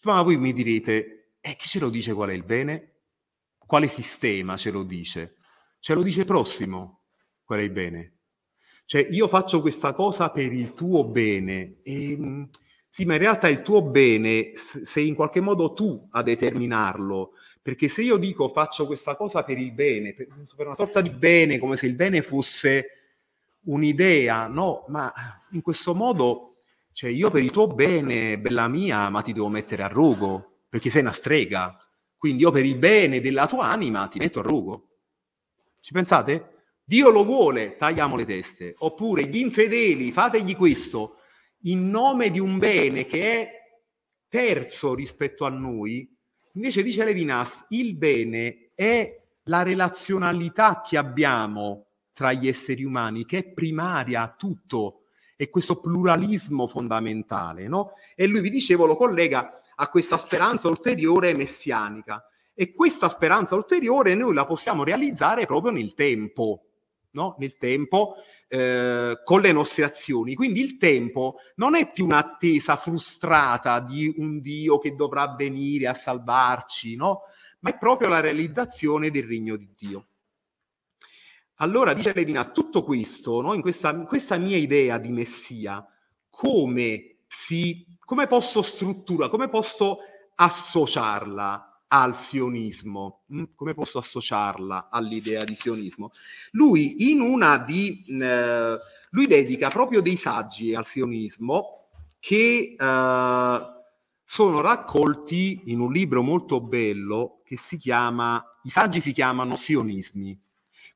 Ma voi mi direte, e chi ce lo dice qual è il bene? Quale sistema ce lo dice? Ce lo dice prossimo qual è il bene. Cioè io faccio questa cosa per il tuo bene. E, ehm, sì, ma in realtà il tuo bene sei in qualche modo tu a determinarlo. Perché se io dico faccio questa cosa per il bene, per, per una sorta di bene, come se il bene fosse un'idea, no, ma in questo modo, cioè io per il tuo bene, bella mia, ma ti devo mettere a rogo, perché sei una strega. Quindi io per il bene della tua anima ti metto a rogo. Ci pensate? Dio lo vuole, tagliamo le teste. Oppure gli infedeli, fategli questo, in nome di un bene che è terzo rispetto a noi. Invece dice Levinas, il bene è la relazionalità che abbiamo tra gli esseri umani, che è primaria a tutto, e questo pluralismo fondamentale, no? E lui, vi dicevo, lo collega a questa speranza ulteriore messianica. E questa speranza ulteriore noi la possiamo realizzare proprio nel tempo, no? nel tempo eh, con le nostre azioni. Quindi il tempo non è più un'attesa frustrata di un Dio che dovrà venire a salvarci, no? ma è proprio la realizzazione del regno di Dio. Allora dice Levinas, tutto questo, no? in, questa, questa mia idea di Messia, come si come posso strutturare, come posso associarla al sionismo, mm? come posso associarla all'idea di sionismo. Lui in una di... Eh, lui dedica proprio dei saggi al sionismo che eh, sono raccolti in un libro molto bello che si chiama, i saggi si chiamano sionismi.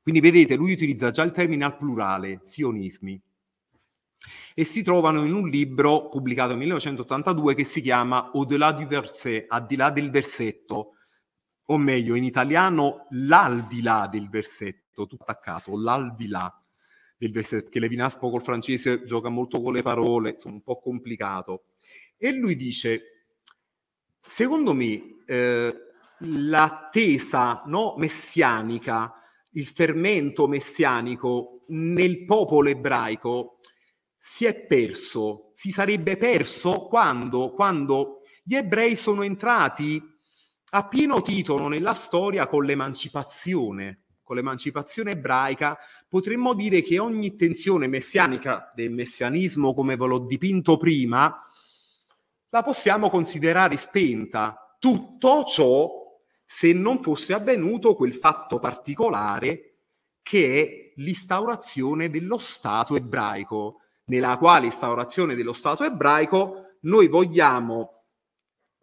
Quindi vedete, lui utilizza già il termine al plurale, sionismi e si trovano in un libro pubblicato nel 1982 che si chiama Au-delà du verset, al di là del versetto, o meglio in italiano l'al di là del versetto, tutto attaccato, l'al di là del versetto, che Levinas col francese gioca molto con le parole, insomma un po' complicato. E lui dice, secondo me eh, l'attesa no, messianica, il fermento messianico nel popolo ebraico si è perso, si sarebbe perso quando, quando gli ebrei sono entrati a pieno titolo nella storia con l'emancipazione, con l'emancipazione ebraica, potremmo dire che ogni tensione messianica del messianismo, come ve l'ho dipinto prima, la possiamo considerare spenta. Tutto ciò se non fosse avvenuto quel fatto particolare che è l'instaurazione dello Stato ebraico nella quale instaurazione dello Stato ebraico, noi vogliamo,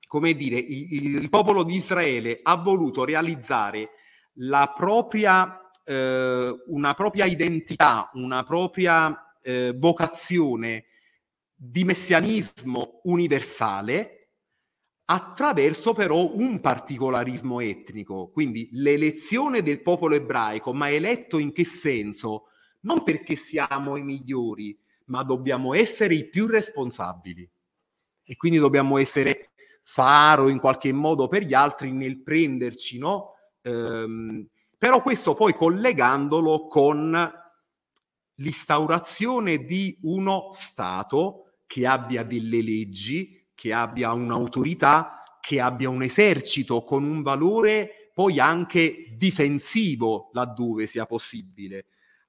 come dire, il, il popolo di Israele ha voluto realizzare la propria, eh, una propria identità, una propria eh, vocazione di messianismo universale attraverso però un particolarismo etnico, quindi l'elezione del popolo ebraico, ma eletto in che senso? Non perché siamo i migliori, ma dobbiamo essere i più responsabili e quindi dobbiamo essere faro in qualche modo per gli altri nel prenderci, no? Ehm, però questo poi collegandolo con l'instaurazione di uno Stato che abbia delle leggi, che abbia un'autorità, che abbia un esercito con un valore poi anche difensivo laddove sia possibile.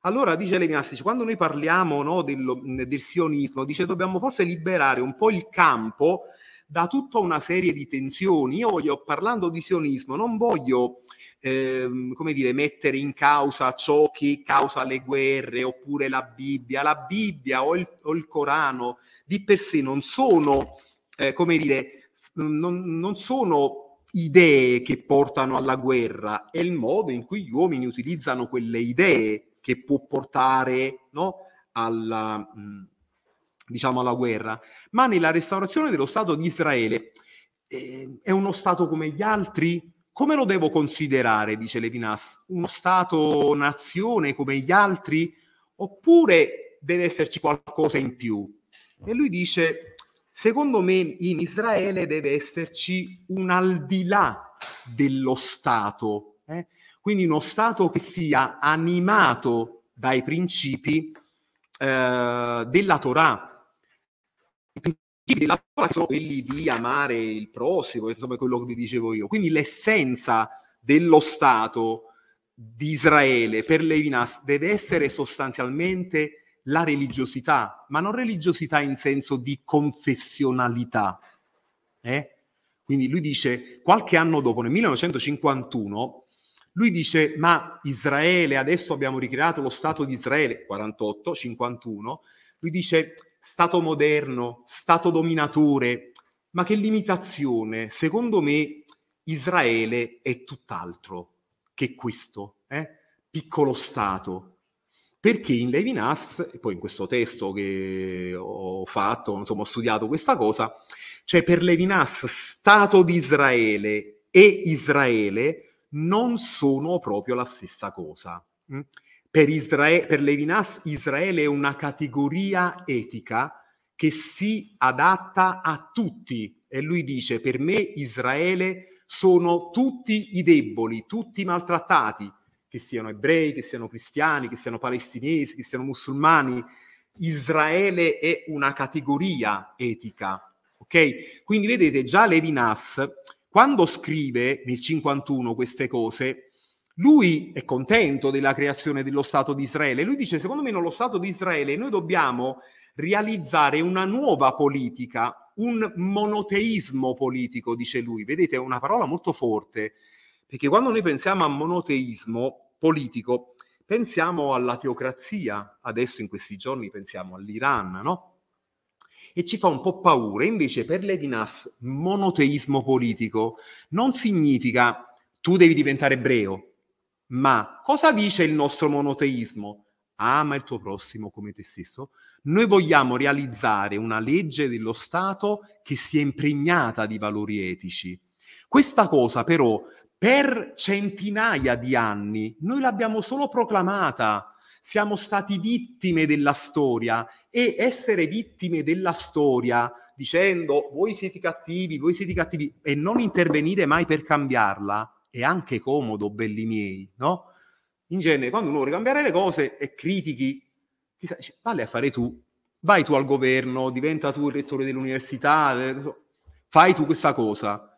Allora dice Levinas, quando noi parliamo no, del, del sionismo, dice dobbiamo forse liberare un po' il campo da tutta una serie di tensioni. Io voglio, parlando di sionismo, non voglio ehm, come dire, mettere in causa ciò che causa le guerre oppure la Bibbia. La Bibbia o il, o il Corano di per sé non sono, eh, come dire, non, non sono idee che portano alla guerra, è il modo in cui gli uomini utilizzano quelle idee che può portare no, alla, mm, diciamo alla guerra, ma nella restaurazione dello Stato di Israele eh, è uno Stato come gli altri? Come lo devo considerare, dice Levinas, uno Stato-nazione come gli altri? Oppure deve esserci qualcosa in più? E lui dice, secondo me in Israele deve esserci un al di là dello Stato. Eh? Quindi uno Stato che sia animato dai principi eh, della Torah. I principi della Torah sono quelli di amare il prossimo, insomma quello che vi dicevo io. Quindi l'essenza dello Stato di Israele per Levinas deve essere sostanzialmente la religiosità, ma non religiosità in senso di confessionalità. Eh? Quindi lui dice, qualche anno dopo, nel 1951, lui dice, ma Israele, adesso abbiamo ricreato lo Stato di Israele, 48, 51, lui dice, Stato moderno, Stato dominatore, ma che limitazione, secondo me Israele è tutt'altro che questo, eh? piccolo Stato. Perché in Levinas, e poi in questo testo che ho fatto, insomma ho studiato questa cosa, cioè per Levinas Stato di Israele e Israele non sono proprio la stessa cosa. Mm? Per, Israele, per Levinas Israele è una categoria etica che si adatta a tutti e lui dice per me Israele sono tutti i deboli, tutti i maltrattati, che siano ebrei, che siano cristiani, che siano palestinesi, che siano musulmani. Israele è una categoria etica, ok? Quindi vedete già Levinas quando scrive nel 51 queste cose, lui è contento della creazione dello Stato di Israele. Lui dice, secondo me, nello Stato di Israele noi dobbiamo realizzare una nuova politica, un monoteismo politico, dice lui. Vedete, è una parola molto forte, perché quando noi pensiamo a monoteismo politico, pensiamo alla teocrazia, adesso in questi giorni pensiamo all'Iran, no? e ci fa un po' paura. Invece per Levinas monoteismo politico non significa tu devi diventare ebreo, ma cosa dice il nostro monoteismo? Ama ah, il tuo prossimo come te stesso. Noi vogliamo realizzare una legge dello Stato che sia impregnata di valori etici. Questa cosa però per centinaia di anni noi l'abbiamo solo proclamata, siamo stati vittime della storia e essere vittime della storia dicendo voi siete cattivi, voi siete cattivi e non intervenire mai per cambiarla è anche comodo, belli miei, no? In genere quando uno vuole cambiare le cose e critichi, chissà, dice, vale a fare tu, vai tu al governo, diventa tu il rettore dell'università, eh, fai tu questa cosa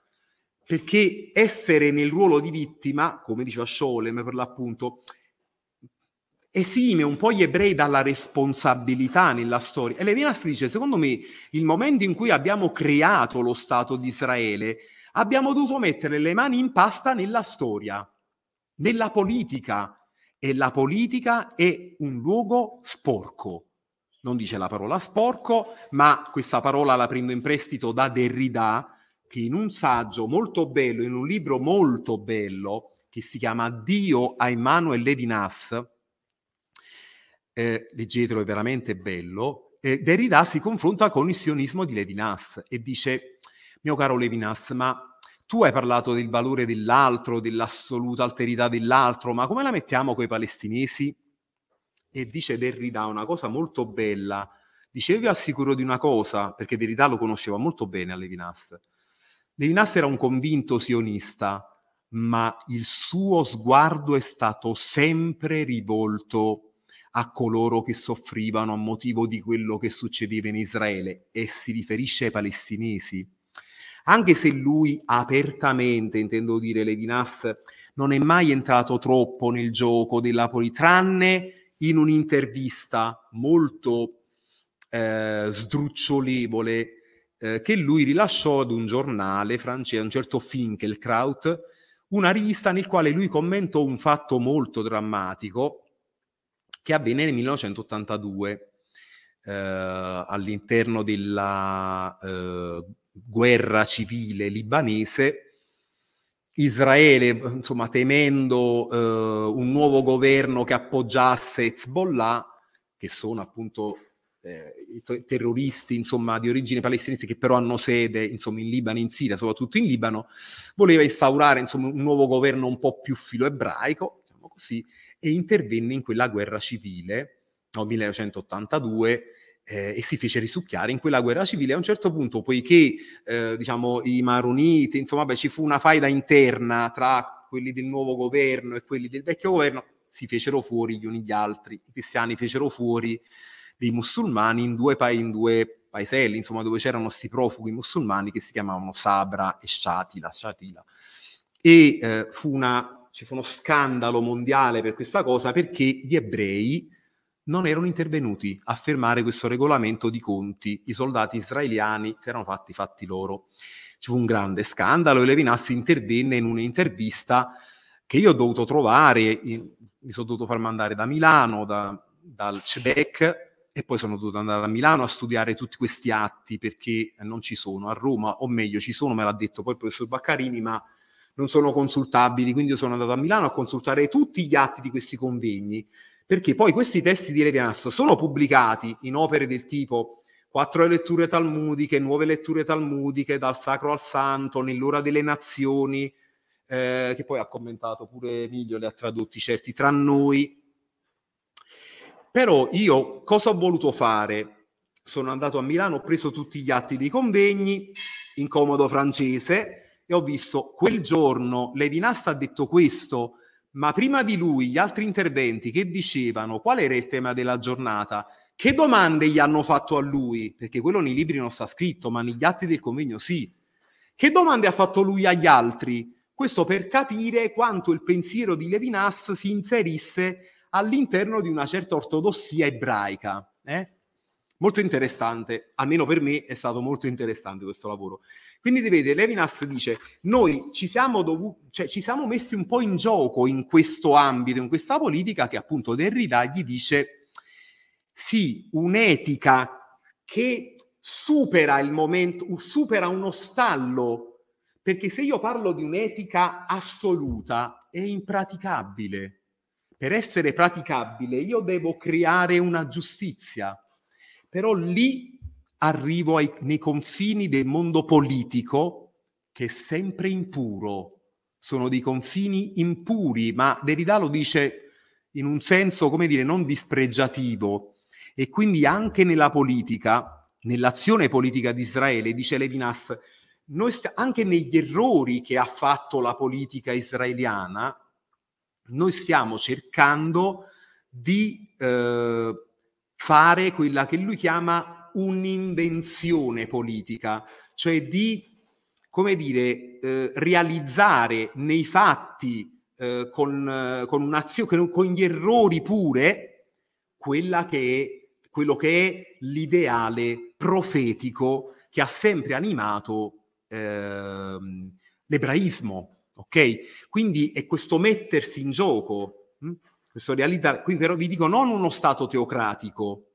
perché essere nel ruolo di vittima, come diceva Scholem per l'appunto, esime un po' gli ebrei dalla responsabilità nella storia. E Levinas dice, secondo me, il momento in cui abbiamo creato lo Stato di Israele, abbiamo dovuto mettere le mani in pasta nella storia, nella politica. E la politica è un luogo sporco. Non dice la parola sporco, ma questa parola la prendo in prestito da Derrida, che in un saggio molto bello, in un libro molto bello, che si chiama Dio a Emmanuel Levinas, eh, leggetelo, è veramente bello, eh, Derrida si confronta con il sionismo di Levinas e dice, mio caro Levinas, ma tu hai parlato del valore dell'altro, dell'assoluta alterità dell'altro, ma come la mettiamo coi palestinesi? E dice Derrida una cosa molto bella. Dice, io vi assicuro di una cosa, perché Derrida lo conosceva molto bene a Levinas. Levinas era un convinto sionista, ma il suo sguardo è stato sempre rivolto a a coloro che soffrivano a motivo di quello che succedeva in Israele e si riferisce ai palestinesi. Anche se lui apertamente, intendo dire, Levinas non è mai entrato troppo nel gioco della politica, tranne in un'intervista molto eh, sdrucciolevole eh, che lui rilasciò ad un giornale francese, un certo Finkelkraut, una rivista nel quale lui commentò un fatto molto drammatico, che avvenne nel 1982 eh, all'interno della eh, guerra civile libanese. Israele, insomma, temendo eh, un nuovo governo che appoggiasse Hezbollah, che sono appunto eh, i terroristi insomma, di origine palestinese che però hanno sede insomma, in Libano in Siria, soprattutto in Libano, voleva instaurare insomma, un nuovo governo un po' più filoebraico, diciamo così, e intervenne in quella guerra civile, no, 1982, eh, e si fece risucchiare in quella guerra civile. A un certo punto, poiché eh, diciamo, i maroniti, insomma, beh, ci fu una faida interna tra quelli del nuovo governo e quelli del vecchio governo, si fecero fuori gli uni gli altri. I cristiani fecero fuori dei musulmani in due, pa- in due paeselli, insomma, dove c'erano questi profughi musulmani che si chiamavano Sabra e Shatila. Shatila. E eh, fu una ci fu uno scandalo mondiale per questa cosa perché gli ebrei non erano intervenuti a fermare questo regolamento di conti. I soldati israeliani si erano fatti fatti loro. Ci fu un grande scandalo e Levinas intervenne in un'intervista che io ho dovuto trovare, mi sono dovuto far mandare da Milano, da, dal CEDEC, e poi sono dovuto andare a Milano a studiare tutti questi atti perché non ci sono a Roma, o meglio ci sono, me l'ha detto poi il professor Baccarini, ma non sono consultabili, quindi io sono andato a Milano a consultare tutti gli atti di questi convegni, perché poi questi testi di Levinas sono pubblicati in opere del tipo quattro letture talmudiche, nuove letture talmudiche, dal sacro al santo, nell'ora delle nazioni, eh, che poi ha commentato pure Emilio, le ha tradotti certi, tra noi. Però io cosa ho voluto fare? Sono andato a Milano, ho preso tutti gli atti dei convegni in comodo francese, e ho visto quel giorno Levinas ha detto questo, ma prima di lui gli altri interventi che dicevano qual era il tema della giornata, che domande gli hanno fatto a lui, perché quello nei libri non sta scritto, ma negli atti del convegno sì. Che domande ha fatto lui agli altri? Questo per capire quanto il pensiero di Levinas si inserisse all'interno di una certa ortodossia ebraica. Eh? molto interessante, almeno per me è stato molto interessante questo lavoro. Quindi vedete, Levinas dice, noi ci siamo, dovu- cioè, ci siamo messi un po' in gioco in questo ambito, in questa politica che appunto Derrida gli dice, sì, un'etica che supera il momento, supera uno stallo, perché se io parlo di un'etica assoluta è impraticabile. Per essere praticabile io devo creare una giustizia però lì arrivo ai, nei confini del mondo politico che è sempre impuro, sono dei confini impuri, ma Derrida lo dice in un senso, come dire, non dispregiativo. E quindi anche nella politica, nell'azione politica di Israele, dice Levinas, st- anche negli errori che ha fatto la politica israeliana, noi stiamo cercando di eh, fare quella che lui chiama un'invenzione politica, cioè di come dire, eh, realizzare nei fatti eh, con, eh, con, un'azione, con gli errori pure, che è, quello che è l'ideale profetico che ha sempre animato eh, l'ebraismo. Okay? Quindi è questo mettersi in gioco. Mh? Hm? questo realizzare, qui però vi dico non uno Stato teocratico,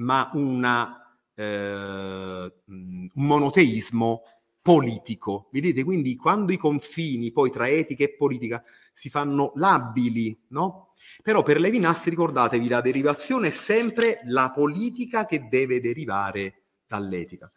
ma una, eh, un monoteismo politico. Vedete, quindi quando i confini poi tra etica e politica si fanno labili, no? Però per Levinas ricordatevi la derivazione è sempre la politica che deve derivare dall'etica.